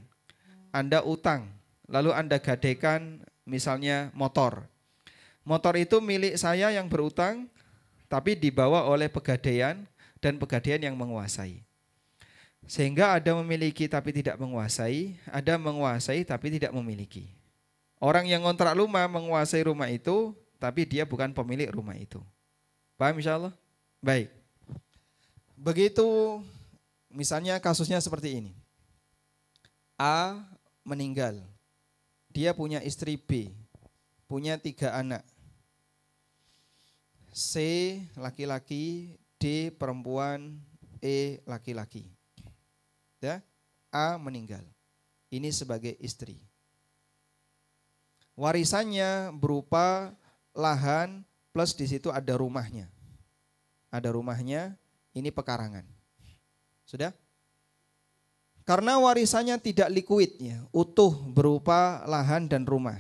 Anda utang, lalu Anda gadekan misalnya motor. Motor itu milik saya yang berutang tapi dibawa oleh pegadaian dan pegadaian yang menguasai. Sehingga ada memiliki tapi tidak menguasai, ada menguasai tapi tidak memiliki. Orang yang ngontrak rumah menguasai rumah itu tapi dia bukan pemilik rumah itu. Paham insya Allah? Baik. Begitu misalnya kasusnya seperti ini. A meninggal. Dia punya istri B, punya tiga anak. C laki-laki, D perempuan, E laki-laki. Ya, A meninggal. Ini sebagai istri. Warisannya berupa lahan plus di situ ada rumahnya. Ada rumahnya, ini pekarangan. Sudah? Karena warisannya tidak liquid ya, utuh berupa lahan dan rumah.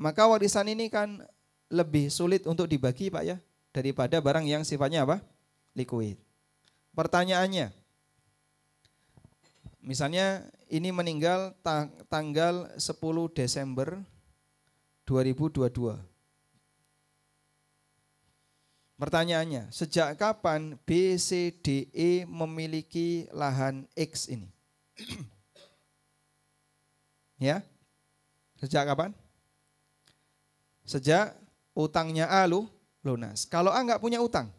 Maka warisan ini kan lebih sulit untuk dibagi Pak ya daripada barang yang sifatnya apa? likuid. Pertanyaannya, misalnya ini meninggal tanggal 10 Desember 2022. Pertanyaannya, sejak kapan BCDE memiliki lahan X ini? ya, sejak kapan? Sejak utangnya A lu lunas. Kalau A nggak punya utang,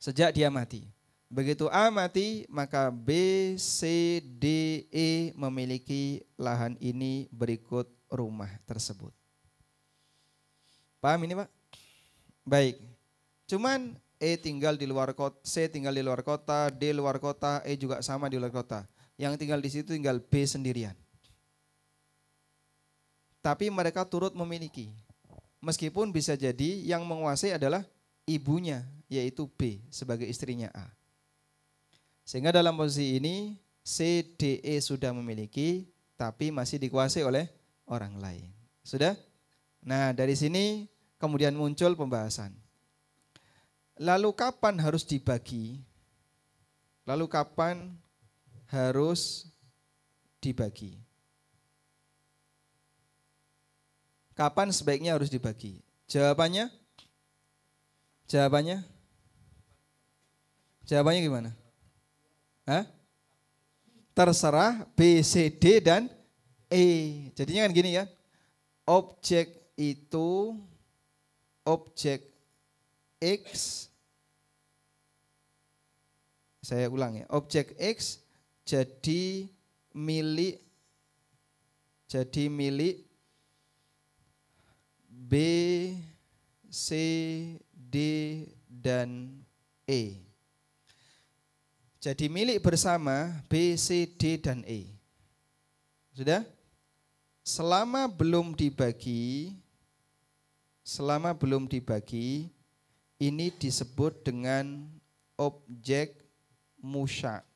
sejak dia mati. Begitu A mati, maka B, C, D, E memiliki lahan ini berikut rumah tersebut. Paham ini Pak? Baik. Cuman E tinggal di luar kota, C tinggal di luar kota, D luar kota, E juga sama di luar kota. Yang tinggal di situ tinggal B sendirian. Tapi mereka turut memiliki. Meskipun bisa jadi yang menguasai adalah ibunya, yaitu B sebagai istrinya A. Sehingga dalam posisi ini C, D, E sudah memiliki, tapi masih dikuasai oleh orang lain. Sudah? Nah dari sini kemudian muncul pembahasan. Lalu kapan harus dibagi? Lalu kapan harus dibagi? Kapan sebaiknya harus dibagi? Jawabannya? Jawabannya? Jawabannya gimana? Hah? Terserah B, C, D, dan E. Jadinya kan gini ya. Objek itu objek X saya ulang ya, objek X jadi milik jadi milik B, C, D dan E. Jadi milik bersama B, C, D dan E. Sudah? Selama belum dibagi, selama belum dibagi ini disebut dengan objek musya.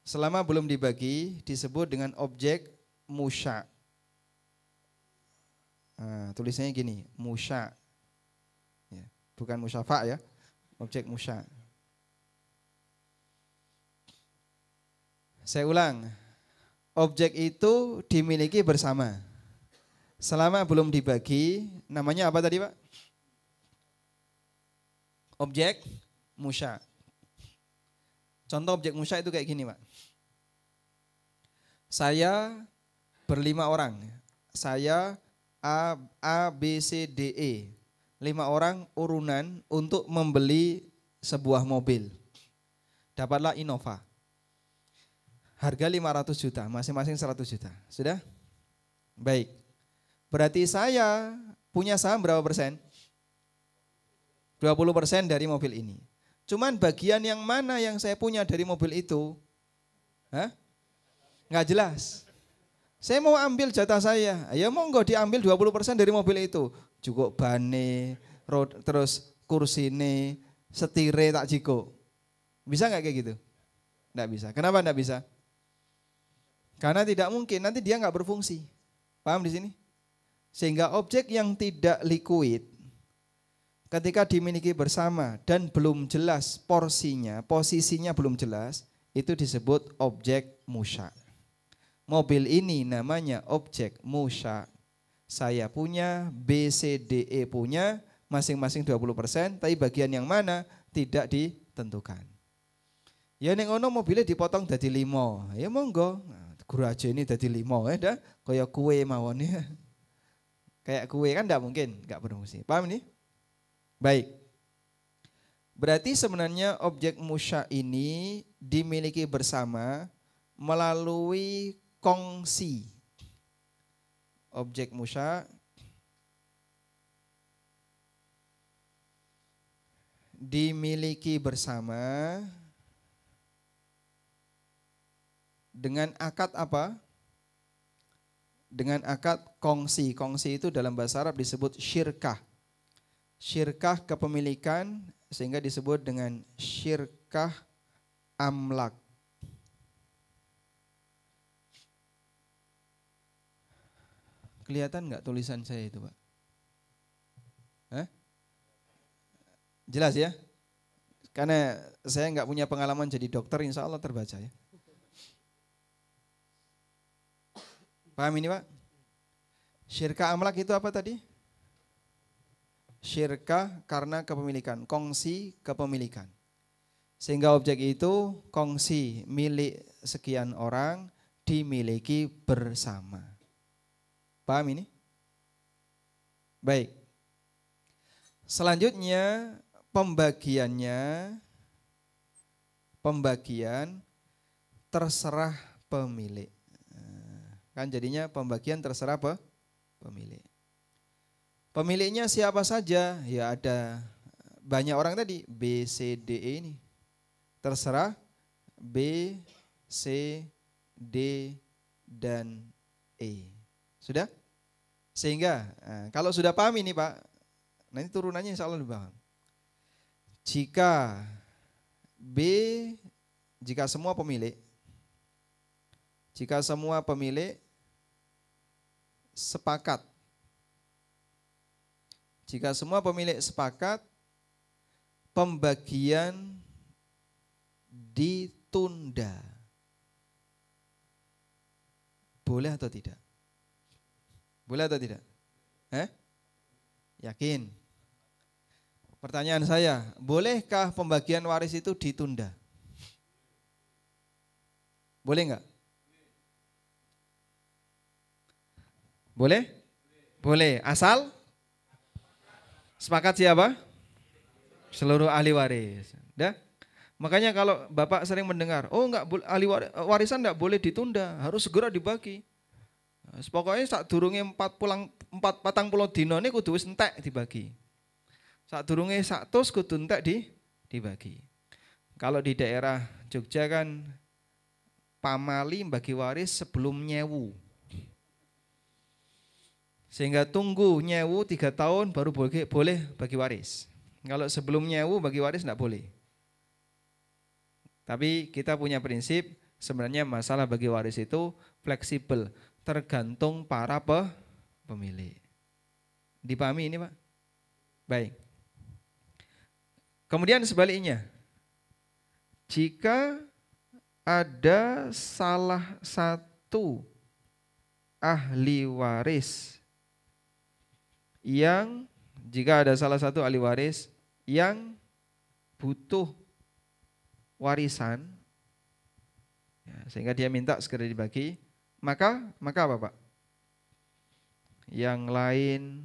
Selama belum dibagi disebut dengan objek musya. Nah, tulisannya gini, musya. Ya, bukan musyafa ya, objek musya. Saya ulang, objek itu dimiliki bersama. Selama belum dibagi, namanya apa tadi Pak? Objek musya. Contoh objek musya itu kayak gini Pak. Saya berlima orang. Saya A, A, B, C, D, E. Lima orang urunan untuk membeli sebuah mobil. Dapatlah Innova. Harga 500 juta, masing-masing 100 juta. Sudah? Baik. Berarti saya punya saham berapa persen? 20 persen dari mobil ini. Cuman bagian yang mana yang saya punya dari mobil itu? Hah? Nggak jelas. Saya mau ambil jatah saya. Ya monggo diambil 20% persen dari mobil itu. Cukup bane, road, terus kursine, setire tak jiko. Bisa nggak kayak gitu? Nggak bisa. Kenapa nggak bisa? Karena tidak mungkin, nanti dia nggak berfungsi. Paham di sini? Sehingga objek yang tidak likuid ketika dimiliki bersama dan belum jelas porsinya, posisinya belum jelas, itu disebut objek musya. Mobil ini namanya objek musya. Saya punya, b c d e punya, masing-masing 20%, tapi bagian yang mana tidak ditentukan. Ya neng ono mobilnya dipotong dari limo, ya monggo. Nah, guru aja ini dari limo ya dah, kaya kue mawon ya. Kayak kue kan tidak mungkin nggak berfungsi. Paham ini? Baik. Berarti sebenarnya objek musya ini dimiliki bersama melalui kongsi. Objek musya dimiliki bersama dengan akad apa? dengan akad kongsi. Kongsi itu dalam bahasa Arab disebut syirkah. Syirkah kepemilikan sehingga disebut dengan syirkah amlak. Kelihatan nggak tulisan saya itu, Pak? Hah? Jelas ya? Karena saya nggak punya pengalaman jadi dokter, insya Allah terbaca ya. Paham ini Pak? Syirka amlak itu apa tadi? Syirka karena kepemilikan, kongsi kepemilikan. Sehingga objek itu kongsi milik sekian orang dimiliki bersama. Paham ini? Baik. Selanjutnya pembagiannya pembagian terserah pemilik. Kan jadinya pembagian terserah apa? pemilik. Pemiliknya siapa saja? Ya ada banyak orang tadi B C D E ini. Terserah B C D dan E. Sudah? Sehingga eh, kalau sudah paham ini Pak, nanti turunannya insya Allah paham. Jika B, jika semua pemilik jika semua pemilik sepakat. Jika semua pemilik sepakat, pembagian ditunda. Boleh atau tidak? Boleh atau tidak? Eh? Yakin? Pertanyaan saya, bolehkah pembagian waris itu ditunda? Boleh nggak? Boleh? Boleh. Asal? Sepakat siapa? Seluruh ahli waris. Dah? Makanya kalau Bapak sering mendengar, oh enggak ahli warisan enggak boleh ditunda, harus segera dibagi. Nah, Pokoknya saat durungnya empat pulang empat patang pulau dino ini kudu wis entek dibagi. Saat durungnya satu kudu entek di dibagi. Kalau di daerah Jogja kan pamali bagi waris sebelum nyewu. Sehingga tunggu nyewu tiga tahun baru boleh, boleh bagi waris. Kalau sebelum nyewu bagi waris tidak boleh. Tapi kita punya prinsip sebenarnya masalah bagi waris itu fleksibel, tergantung para pe pemilik. Dipahami ini Pak? Baik. Kemudian sebaliknya, jika ada salah satu ahli waris yang jika ada salah satu ahli waris yang butuh warisan ya, sehingga dia minta segera dibagi maka maka apa pak yang lain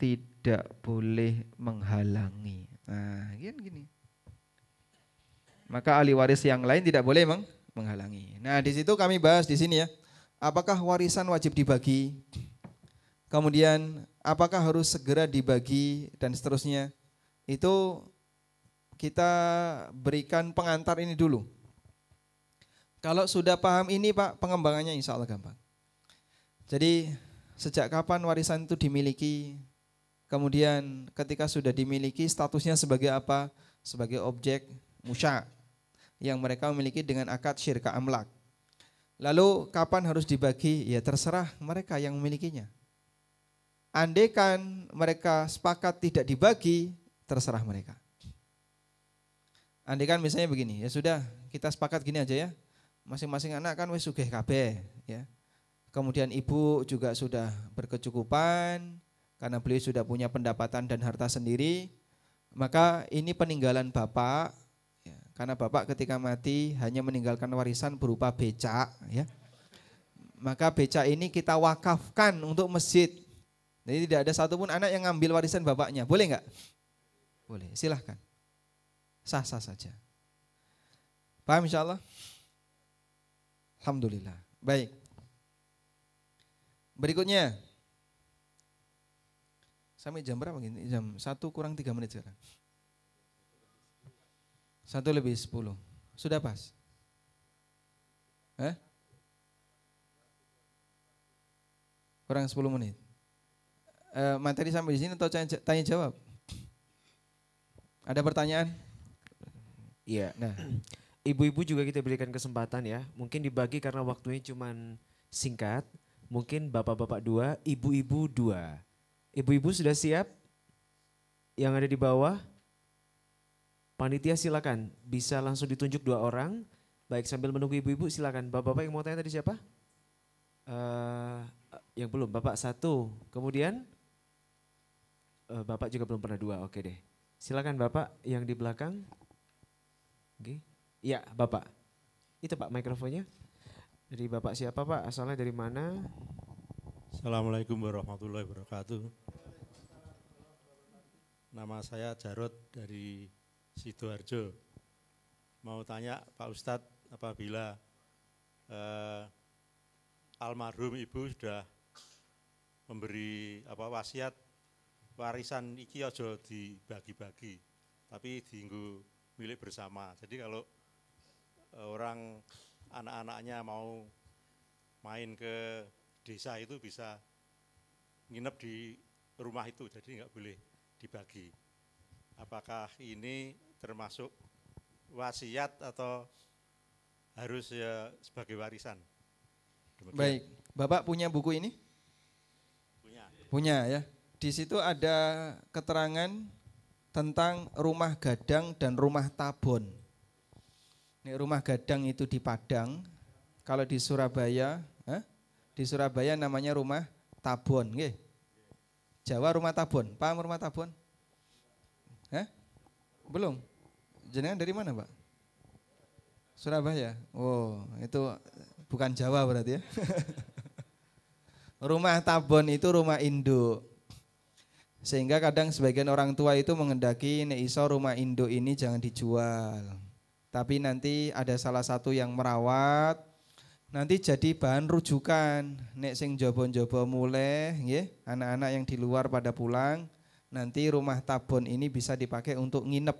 tidak boleh menghalangi nah gini gini maka ahli waris yang lain tidak boleh meng menghalangi nah di situ kami bahas di sini ya apakah warisan wajib dibagi kemudian apakah harus segera dibagi dan seterusnya. Itu kita berikan pengantar ini dulu. Kalau sudah paham ini Pak, pengembangannya insya Allah gampang. Jadi sejak kapan warisan itu dimiliki, kemudian ketika sudah dimiliki statusnya sebagai apa? Sebagai objek musya yang mereka memiliki dengan akad syirka amlak. Lalu kapan harus dibagi? Ya terserah mereka yang memilikinya. Andekan mereka sepakat tidak dibagi, terserah mereka. Andekan misalnya begini, ya sudah kita sepakat gini aja ya. Masing-masing anak kan wis sugih kabeh, ya. Kemudian ibu juga sudah berkecukupan karena beliau sudah punya pendapatan dan harta sendiri. Maka ini peninggalan bapak ya. karena bapak ketika mati hanya meninggalkan warisan berupa becak ya. Maka becak ini kita wakafkan untuk masjid jadi tidak ada satupun anak yang ngambil warisan bapaknya. Boleh nggak? Boleh, silahkan. Sah-sah saja. Paham insya Allah? Alhamdulillah. Baik. Berikutnya. Sampai jam berapa gini? Jam 1 kurang 3 menit sekarang. 1 lebih 10. Sudah pas? Eh? Kurang 10 menit. Eh, materi sampai di sini atau tanya jawab? Ada pertanyaan? Iya. Nah, ibu-ibu juga kita berikan kesempatan ya. Mungkin dibagi karena waktunya cuma singkat. Mungkin bapak-bapak dua, ibu-ibu dua. Ibu-ibu sudah siap? Yang ada di bawah? Panitia silakan bisa langsung ditunjuk dua orang. Baik sambil menunggu ibu-ibu silakan. Bapak-bapak yang mau tanya tadi siapa? Uh, yang belum, Bapak satu. Kemudian uh, Bapak juga belum pernah dua, oke deh. Silakan Bapak yang di belakang. Oke. Ya, Bapak. Itu Pak mikrofonnya. Dari Bapak siapa Pak? Asalnya dari mana? Assalamualaikum warahmatullahi wabarakatuh. Nama saya Jarod dari Sidoarjo. Mau tanya Pak Ustadz apabila eh, almarhum ibu sudah memberi apa wasiat warisan iki aja dibagi-bagi, tapi diinggu milik bersama. Jadi kalau eh, orang anak-anaknya mau main ke desa itu bisa nginep di rumah itu, jadi nggak boleh dibagi. Apakah ini termasuk wasiat atau harus ya sebagai warisan? Demikian. Baik, Bapak punya buku ini? Punya. Punya ya di situ ada keterangan tentang rumah gadang dan rumah tabon. Ini rumah gadang itu di Padang. Kalau di Surabaya, eh, di Surabaya namanya rumah tabon, nggih. Jawa rumah tabon. Paham rumah tabon? Eh, Belum. Jenengan dari mana, Pak? Surabaya. Oh, itu bukan Jawa berarti ya. rumah tabon itu rumah induk. Sehingga kadang sebagian orang tua itu mengendaki iso rumah Indo ini jangan dijual. Tapi nanti ada salah satu yang merawat, nanti jadi bahan rujukan. Nek sing jobo-jobo mulai, anak-anak yang di luar pada pulang, nanti rumah tabon ini bisa dipakai untuk nginep.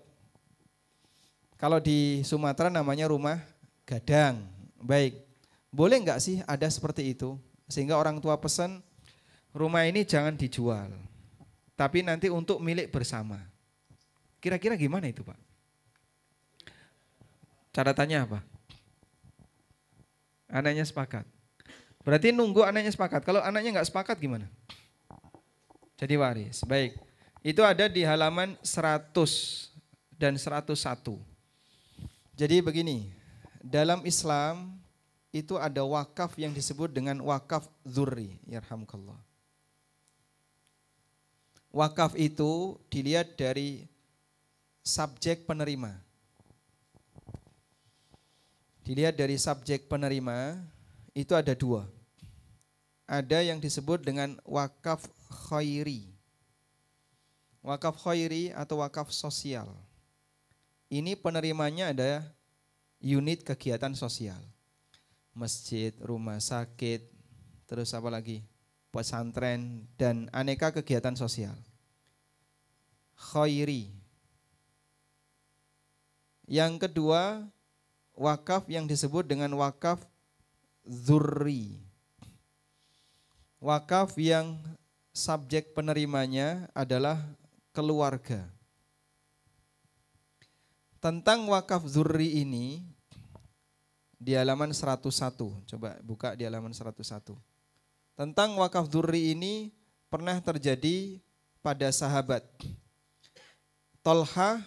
Kalau di Sumatera namanya rumah gadang. Baik, boleh nggak sih ada seperti itu? Sehingga orang tua pesan, rumah ini jangan dijual tapi nanti untuk milik bersama. Kira-kira gimana itu, Pak? Catatannya apa? Anaknya sepakat. Berarti nunggu anaknya sepakat. Kalau anaknya nggak sepakat gimana? Jadi waris. Baik. Itu ada di halaman 100 dan 101. Jadi begini, dalam Islam itu ada wakaf yang disebut dengan wakaf zurri, yarhamukallah. Wakaf itu dilihat dari subjek penerima. Dilihat dari subjek penerima itu ada dua. Ada yang disebut dengan wakaf khairi. Wakaf khairi atau wakaf sosial. Ini penerimanya ada unit kegiatan sosial. Masjid, rumah sakit, terus apa lagi? pesantren, dan aneka kegiatan sosial. Khairi. Yang kedua, wakaf yang disebut dengan wakaf zurri. Wakaf yang subjek penerimanya adalah keluarga. Tentang wakaf zurri ini di halaman 101. Coba buka di halaman 101. Tentang wakaf duri ini pernah terjadi pada sahabat. Tolha,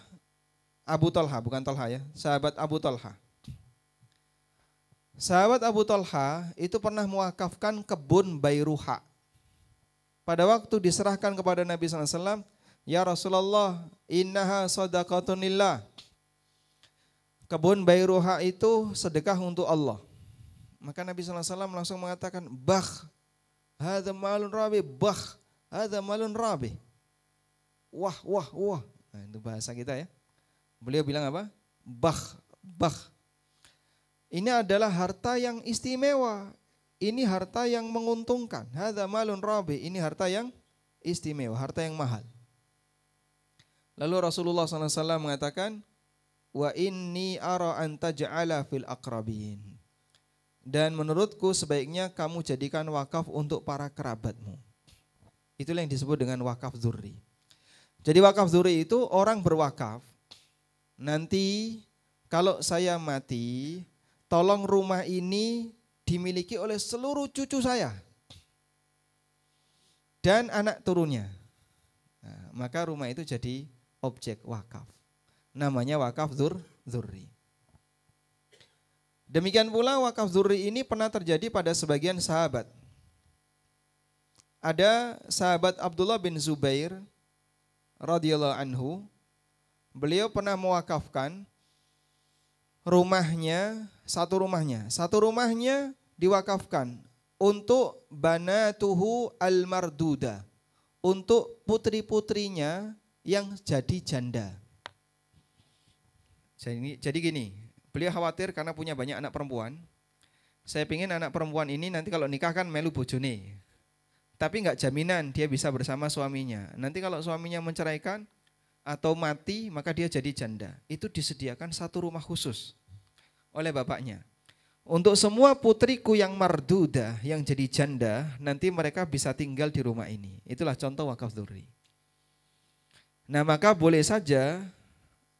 Abu Tolha, bukan Tolha ya, sahabat Abu Tolha. Sahabat Abu Tolha itu pernah mewakafkan kebun Bayruha. Pada waktu diserahkan kepada Nabi SAW, Ya Rasulullah, innaha sadaqatunillah. Kebun Bayruha itu sedekah untuk Allah. Maka Nabi SAW langsung mengatakan, Bah, Hadza malun rabi, bah. Hadza malun rabi. Wah, wah, wah. Nah, itu bahasa kita ya. Beliau bilang apa? Bah, bah. Ini adalah harta yang istimewa. Ini harta yang menguntungkan. Hadza malun rabi. Ini harta yang istimewa, harta yang mahal. Lalu Rasulullah SAW mengatakan, Wa inni ara an taj'ala fil akrabin. Dan menurutku sebaiknya kamu jadikan wakaf untuk para kerabatmu. Itulah yang disebut dengan wakaf zuri. Jadi wakaf zuri itu orang berwakaf. Nanti kalau saya mati, tolong rumah ini dimiliki oleh seluruh cucu saya dan anak turunnya. Nah, maka rumah itu jadi objek wakaf. Namanya wakaf zur, zuri. Demikian pula wakaf zuri ini pernah terjadi pada sebagian sahabat. Ada sahabat Abdullah bin Zubair radhiyallahu anhu. Beliau pernah mewakafkan rumahnya, satu rumahnya. Satu rumahnya diwakafkan untuk banatuhu al-marduda. Untuk putri-putrinya yang jadi janda. Jadi, jadi gini, Beliau khawatir karena punya banyak anak perempuan. Saya pingin anak perempuan ini nanti kalau nikah kan melu bojone. Tapi nggak jaminan dia bisa bersama suaminya. Nanti kalau suaminya menceraikan atau mati maka dia jadi janda. Itu disediakan satu rumah khusus oleh bapaknya. Untuk semua putriku yang marduda, yang jadi janda, nanti mereka bisa tinggal di rumah ini. Itulah contoh wakaf duri. Nah maka boleh saja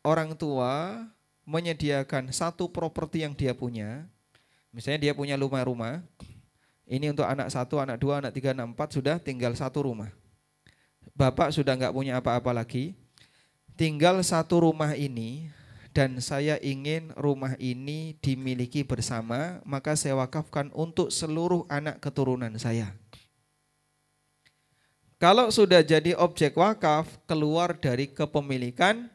orang tua menyediakan satu properti yang dia punya, misalnya dia punya rumah rumah, ini untuk anak satu, anak dua, anak tiga, anak empat sudah tinggal satu rumah. Bapak sudah nggak punya apa-apa lagi, tinggal satu rumah ini dan saya ingin rumah ini dimiliki bersama, maka saya wakafkan untuk seluruh anak keturunan saya. Kalau sudah jadi objek wakaf, keluar dari kepemilikan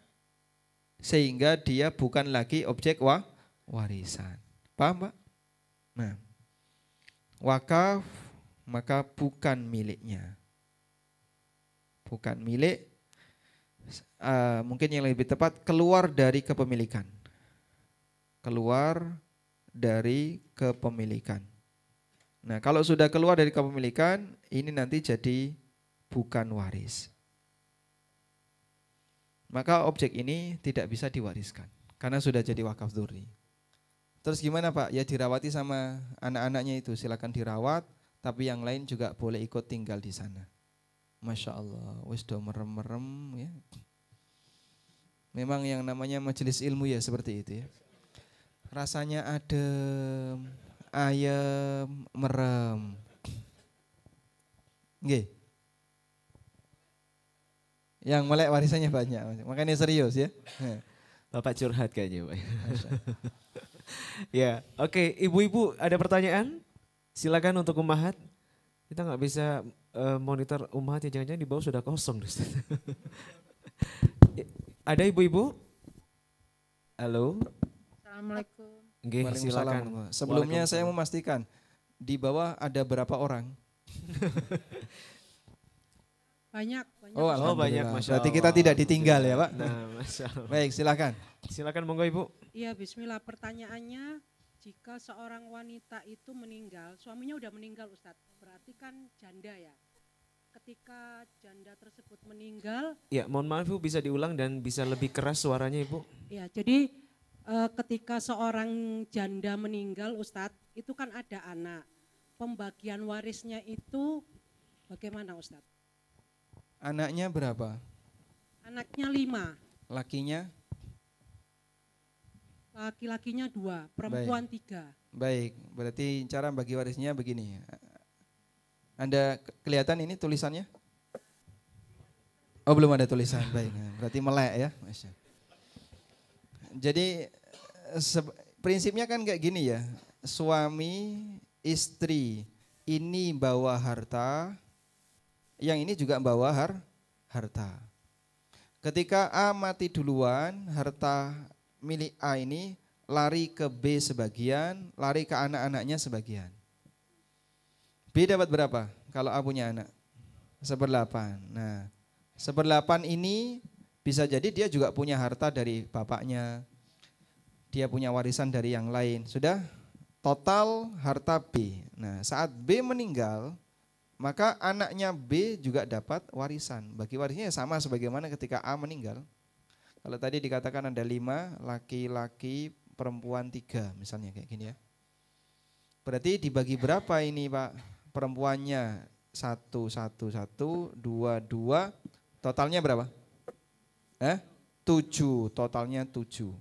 sehingga dia bukan lagi objek wa warisan. Paham, Pak? Nah, wakaf maka bukan miliknya. Bukan milik uh, mungkin yang lebih tepat keluar dari kepemilikan. Keluar dari kepemilikan. Nah, kalau sudah keluar dari kepemilikan, ini nanti jadi bukan waris. Maka objek ini tidak bisa diwariskan karena sudah jadi wakaf duri. Terus gimana Pak? Ya dirawati sama anak-anaknya itu silakan dirawat, tapi yang lain juga boleh ikut tinggal di sana. Masya Allah, wis do merem-merem ya. Memang yang namanya majelis ilmu ya seperti itu ya. Rasanya adem, ayam merem. Nggih. Yang melek warisannya banyak. Makanya serius ya. Iya. ya. Bapak curhat kayaknya Pak. ya, oke. Okay. Ibu-ibu ada pertanyaan? Silakan untuk Umahat. Kita nggak bisa uh, monitor Umahat ya jangan-jangan di bawah sudah kosong. ada ibu-ibu? Halo. Assalamualaikum. Gih, silakan. Sebelumnya saya memastikan di bawah ada berapa orang? Banyak, banyak. Oh, oh banyak, Masya Allah. Berarti kita tidak ditinggal ya, Pak. Nah, Masya Allah. Baik, silakan. Silakan monggo Ibu. Iya, bismillah. Pertanyaannya, jika seorang wanita itu meninggal, suaminya sudah meninggal Ustadz, berarti kan janda ya? Ketika janda tersebut meninggal. Ya, mohon maaf Ibu bisa diulang dan bisa lebih keras suaranya Ibu. Iya, jadi e, ketika seorang janda meninggal Ustadz, itu kan ada anak. Pembagian warisnya itu bagaimana Ustadz? Anaknya berapa? Anaknya lima. Lakinya? Laki-lakinya dua, perempuan Baik. tiga. Baik, berarti cara bagi warisnya begini. Anda kelihatan ini tulisannya? Oh belum ada tulisan, baik. Berarti melek ya. Masya. Jadi prinsipnya kan kayak gini ya. Suami, istri, ini bawa harta, yang ini juga membawa har, harta. Ketika A mati duluan, harta milik A ini lari ke B sebagian, lari ke anak-anaknya sebagian. B dapat berapa kalau A punya anak? Seperdelapan. Nah, seperdelapan ini bisa jadi dia juga punya harta dari bapaknya, dia punya warisan dari yang lain. Sudah total harta B. Nah, saat B meninggal, maka anaknya B juga dapat warisan. Bagi warisnya ya sama sebagaimana ketika A meninggal. Kalau tadi dikatakan ada lima, laki-laki, perempuan tiga misalnya kayak gini ya. Berarti dibagi berapa ini Pak? Perempuannya satu, satu, satu, dua, dua, totalnya berapa? Eh? Tujuh, totalnya tujuh.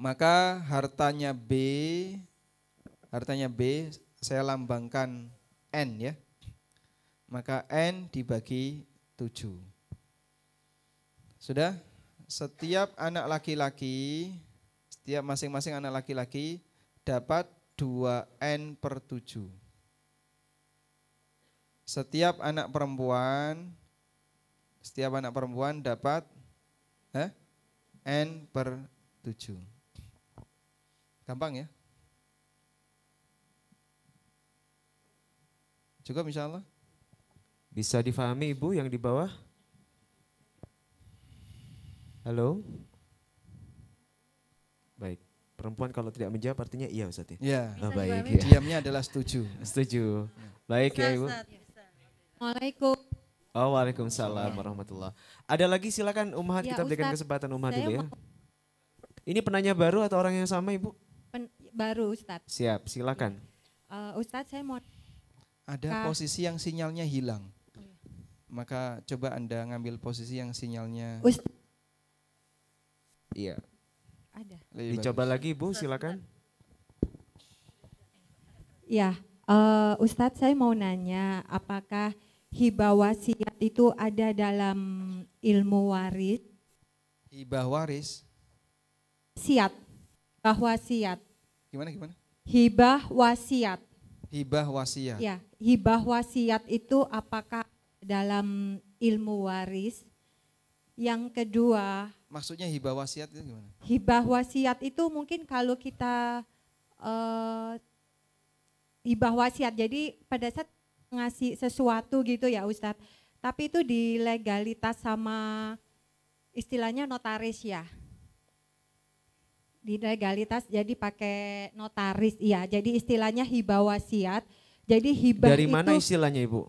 Maka hartanya B, hartanya B saya lambangkan n ya. Maka n dibagi 7. Sudah? Setiap anak laki-laki, setiap masing-masing anak laki-laki dapat 2n per 7. Setiap anak perempuan, setiap anak perempuan dapat eh, n per 7. Gampang ya? Cukup insya Allah. Bisa difahami Ibu yang di bawah? Halo? Baik. Perempuan kalau tidak menjawab artinya iya Ustaz ya? Iya. Oh, baik. Ya. Diamnya adalah setuju. Setuju. Iya. Baik ya Ibu. Assalamualaikum. Oh, waalaikumsalam warahmatullah. Ada lagi silakan Umar ya, kita berikan kesempatan Umar dulu ya. Ini penanya baru atau orang yang sama Ibu? Pen, baru Ustaz. Siap, silakan. Uh, Ustaz saya mau ada posisi yang sinyalnya hilang. Iya. Maka coba Anda ngambil posisi yang sinyalnya. iya. Ada. Lebih Dicoba bagus. lagi Bu, silakan. Ya, uh, Ustadz saya mau nanya apakah hibah wasiat itu ada dalam ilmu waris? Hibah waris? Siat, hibah wasiat. Gimana, gimana? Hibah wasiat. Hibah wasiat. Ya hibah wasiat itu apakah dalam ilmu waris? Yang kedua, maksudnya hibah wasiat itu gimana? Hibah wasiat itu mungkin kalau kita uh, hibah wasiat. Jadi pada saat ngasih sesuatu gitu ya Ustad Tapi itu di legalitas sama istilahnya notaris ya. Di legalitas jadi pakai notaris ya. Jadi istilahnya hibah wasiat jadi hibah Dari mana istilahnya Ibu?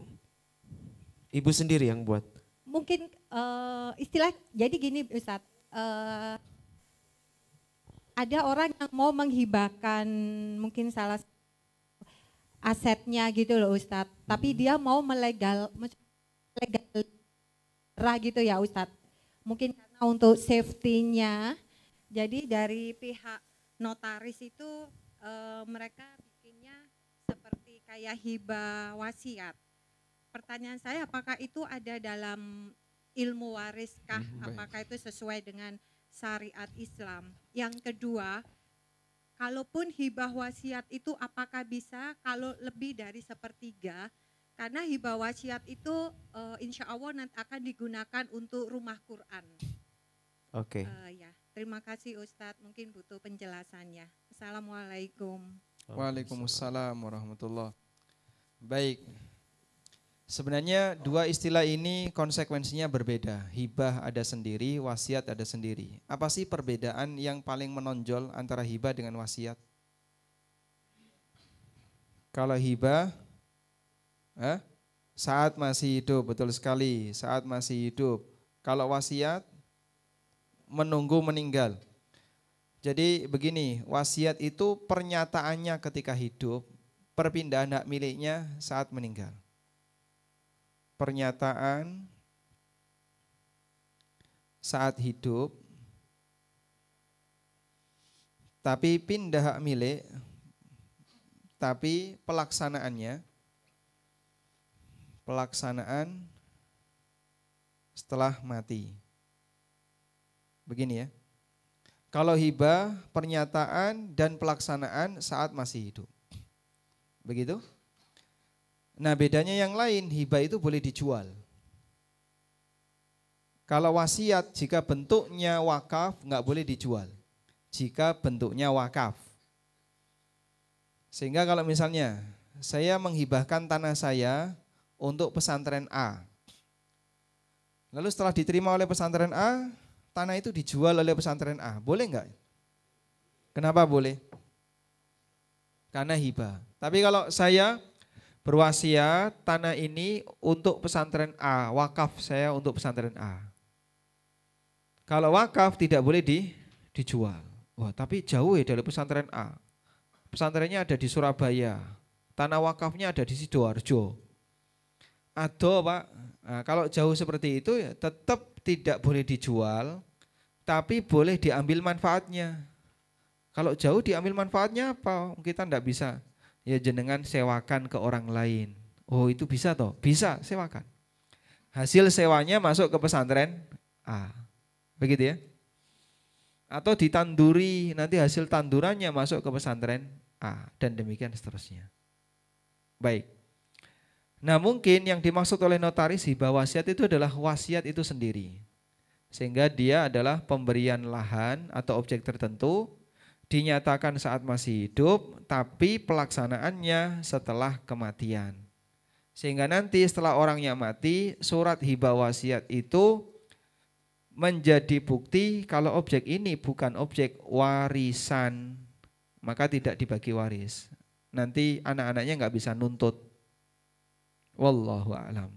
Ibu sendiri yang buat? Mungkin uh, istilah, jadi gini Ustaz, uh, eh, ada orang yang mau menghibahkan mungkin salah asetnya gitu loh Ustaz, tapi hmm. dia mau melegal, legal rah gitu ya Ustaz. Mungkin karena untuk safety-nya, jadi dari pihak notaris itu uh, mereka kayak hibah wasiat. Pertanyaan saya apakah itu ada dalam ilmu wariskah? Hmm, apakah itu sesuai dengan syariat Islam? Yang kedua, kalaupun hibah wasiat itu apakah bisa kalau lebih dari sepertiga? Karena hibah wasiat itu uh, insya Allah nanti akan digunakan untuk rumah Quran. Oke. Okay. Uh, eh, ya, terima kasih Ustadz. Mungkin butuh penjelasannya. Assalamualaikum. Waalaikumsalam warahmatullah. Baik. Sebenarnya dua istilah ini konsekuensinya berbeda. Hibah ada sendiri, wasiat ada sendiri. Apa sih perbedaan yang paling menonjol antara hibah dengan wasiat? Kalau hibah eh, saat masih hidup, betul sekali, saat masih hidup. Kalau wasiat menunggu meninggal. Jadi begini, wasiat itu pernyataannya ketika hidup, perpindahan hak miliknya saat meninggal. Pernyataan saat hidup, tapi pindah hak milik, tapi pelaksanaannya, pelaksanaan setelah mati. Begini ya. Kalau hibah, pernyataan dan pelaksanaan saat masih hidup. Begitu? Nah bedanya yang lain, hibah itu boleh dijual. Kalau wasiat, jika bentuknya wakaf, nggak boleh dijual. Jika bentuknya wakaf. Sehingga kalau misalnya saya menghibahkan tanah saya untuk pesantren A. Lalu setelah diterima oleh pesantren A, tanah itu dijual oleh pesantren A, boleh nggak? Kenapa boleh? Karena hibah. Tapi kalau saya berwasiat tanah ini untuk pesantren A, wakaf saya untuk pesantren A. Kalau wakaf tidak boleh di, dijual. Wah, tapi jauh ya dari pesantren A. Pesantrennya ada di Surabaya. Tanah wakafnya ada di Sidoarjo. Atau Pak. Nah, kalau jauh seperti itu ya tetap tidak boleh dijual, tapi boleh diambil manfaatnya. Kalau jauh diambil manfaatnya apa? Kita tidak bisa. Ya jenengan sewakan ke orang lain. Oh itu bisa toh? Bisa sewakan. Hasil sewanya masuk ke pesantren A. Begitu ya. Atau ditanduri, nanti hasil tandurannya masuk ke pesantren A. Dan demikian seterusnya. Baik. Nah mungkin yang dimaksud oleh notaris hibah wasiat itu adalah wasiat itu sendiri. Sehingga dia adalah pemberian lahan atau objek tertentu dinyatakan saat masih hidup tapi pelaksanaannya setelah kematian. Sehingga nanti setelah orangnya mati surat hibah wasiat itu menjadi bukti kalau objek ini bukan objek warisan maka tidak dibagi waris. Nanti anak-anaknya nggak bisa nuntut Wallahu a'lam.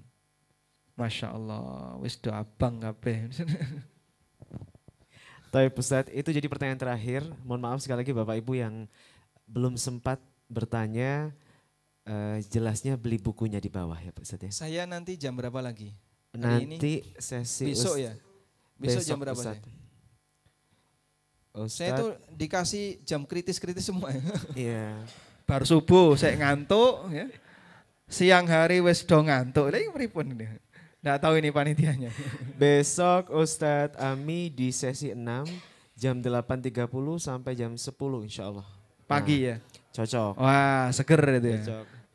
Masya Allah, wis doa bang kabeh. Tapi Ustaz, itu jadi pertanyaan terakhir. Mohon maaf sekali lagi Bapak Ibu yang belum sempat bertanya, uh, jelasnya beli bukunya di bawah ya Ustaz ya. Saya nanti jam berapa lagi? Hari nanti ini? sesi Besok ya? Besok, Besok jam berapa Ustaz? Saya? Saya tuh dikasih jam kritis-kritis semua. Ya. Iya. Bar subuh saya ngantuk ya siang hari wis do ngantuk. Lah iya pripun ini? Nggak tahu ini panitianya. Besok Ustadz Ami di sesi 6 jam 8.30 sampai jam 10 insya Allah. Pagi nah, ya? Cocok. Wah seger itu ya.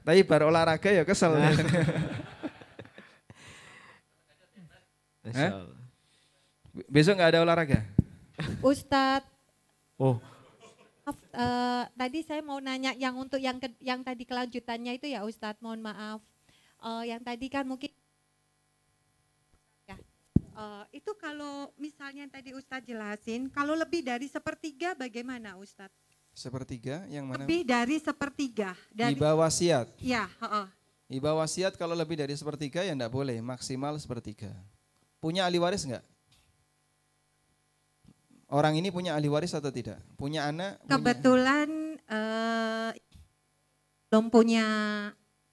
Tapi baru olahraga ya kesel. Nah. Besok nggak ada olahraga? Ustadz. Oh, maaf uh, tadi saya mau nanya yang untuk yang ke, yang tadi kelanjutannya itu ya Ustadz mohon maaf uh, yang tadi kan mungkin ya uh, itu kalau misalnya yang tadi Ustadz jelasin kalau lebih dari sepertiga bagaimana Ustadz sepertiga yang mana lebih dari sepertiga dari ya, di bawah wasiat ya uh, uh. Iba wasiat kalau lebih dari sepertiga ya enggak boleh, maksimal sepertiga. Punya ahli waris enggak? Orang ini punya ahli waris atau tidak? Punya anak? Kebetulan punya... Uh, eh, belum punya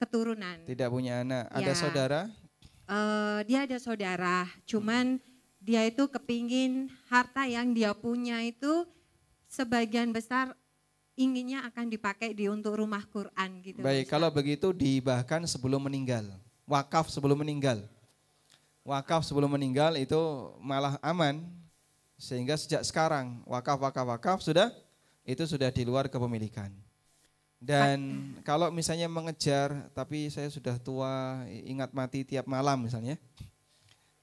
keturunan. Tidak punya anak. Ya. Ada saudara? Uh, dia ada saudara, cuman dia itu kepingin harta yang dia punya itu sebagian besar inginnya akan dipakai di untuk rumah Quran gitu. Baik, Ustaz. kalau begitu di bahkan sebelum meninggal, wakaf sebelum meninggal. Wakaf sebelum meninggal itu malah aman sehingga sejak sekarang wakaf-wakaf-wakaf sudah itu sudah di luar kepemilikan. Dan kalau misalnya mengejar tapi saya sudah tua, ingat mati tiap malam misalnya,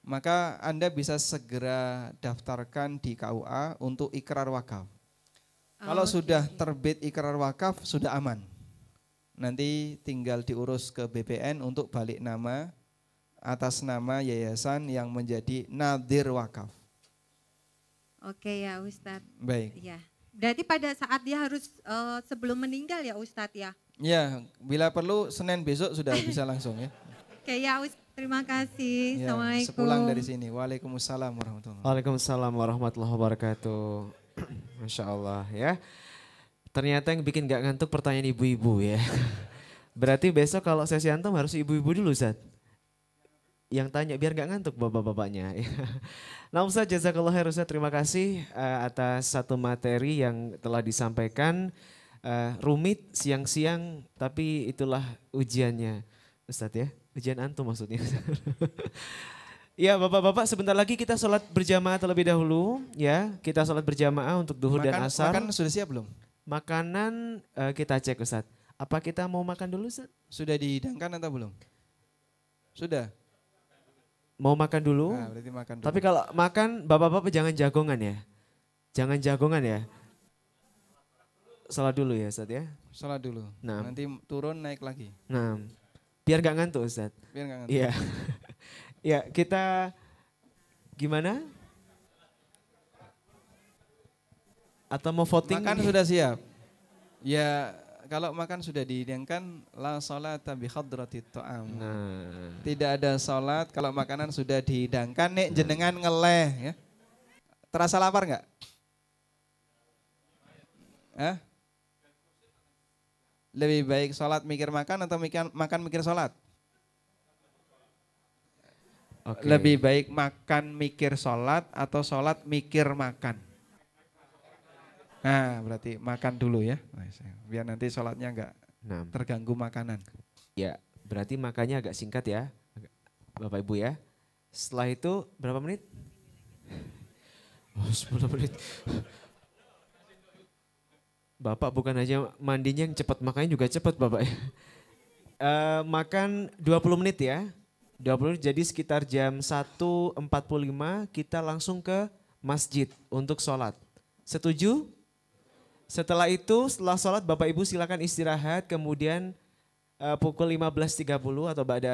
maka Anda bisa segera daftarkan di KUA untuk ikrar wakaf. Kalau ah, sudah terbit ikrar wakaf sudah aman. Nanti tinggal diurus ke BPN untuk balik nama atas nama yayasan yang menjadi nadir wakaf. Oke ya Ustadz. Baik. Ya. Berarti pada saat dia harus uh, sebelum meninggal ya Ustadz ya? Ya, bila perlu Senin besok sudah bisa langsung ya. Oke ya Ustadz. Terima kasih. Ya, Assalamualaikum. Sepulang dari sini. Waalaikumsalam warahmatullahi wabarakatuh. Waalaikumsalam warahmatullahi wabarakatuh. Masya Allah ya. Ternyata yang bikin gak ngantuk pertanyaan ibu-ibu ya. Berarti besok kalau sesi antum harus ibu-ibu dulu Ustadz yang tanya biar nggak ngantuk bapak-bapaknya. Ya. nah Ustaz jazakallah khair Ustaz terima kasih uh, atas satu materi yang telah disampaikan uh, rumit siang-siang tapi itulah ujiannya Ustaz ya. Ujian antum maksudnya. ya bapak-bapak sebentar lagi kita sholat berjamaah terlebih dahulu ya. Kita sholat berjamaah untuk duhur makan, dan asar. Makanan sudah siap belum? Makanan uh, kita cek Ustaz. Apa kita mau makan dulu Ustaz? Sudah dihidangkan atau belum? Sudah. Mau makan dulu? Nah, berarti makan dulu. Tapi kalau makan bapak-bapak jangan jagongan ya. Jangan jagongan ya. Salat dulu ya Ustaz ya. Salat dulu. Nah. Nanti turun naik lagi. Nah. Biar gak ngantuk Ustaz. Biar gak ngantuk. Iya. ya, kita gimana? Atau mau voting? Makan sudah siap. Ya kalau makan sudah dihidangkan la salata bi khadratit ta'am. Nah. Tidak ada salat kalau makanan sudah dihidangkan nek nah. jenengan ngeleh ya. Terasa lapar nggak? Eh? Lebih baik salat mikir makan atau mikir, makan mikir salat? Okay. Lebih baik makan mikir salat atau salat mikir makan? Nah, berarti makan dulu ya. Biar nanti sholatnya enggak nah. terganggu makanan. Ya, berarti makannya agak singkat ya. Bapak Ibu ya. Setelah itu berapa menit? Oh, 10 menit. Bapak bukan aja mandinya yang cepat, makanya juga cepat Bapak ya. Uh, makan 20 menit ya. 20 menit, jadi sekitar jam 1.45 kita langsung ke masjid untuk sholat. Setuju? Setelah itu setelah sholat Bapak Ibu silakan istirahat kemudian uh, pukul 15.30 atau Ba'da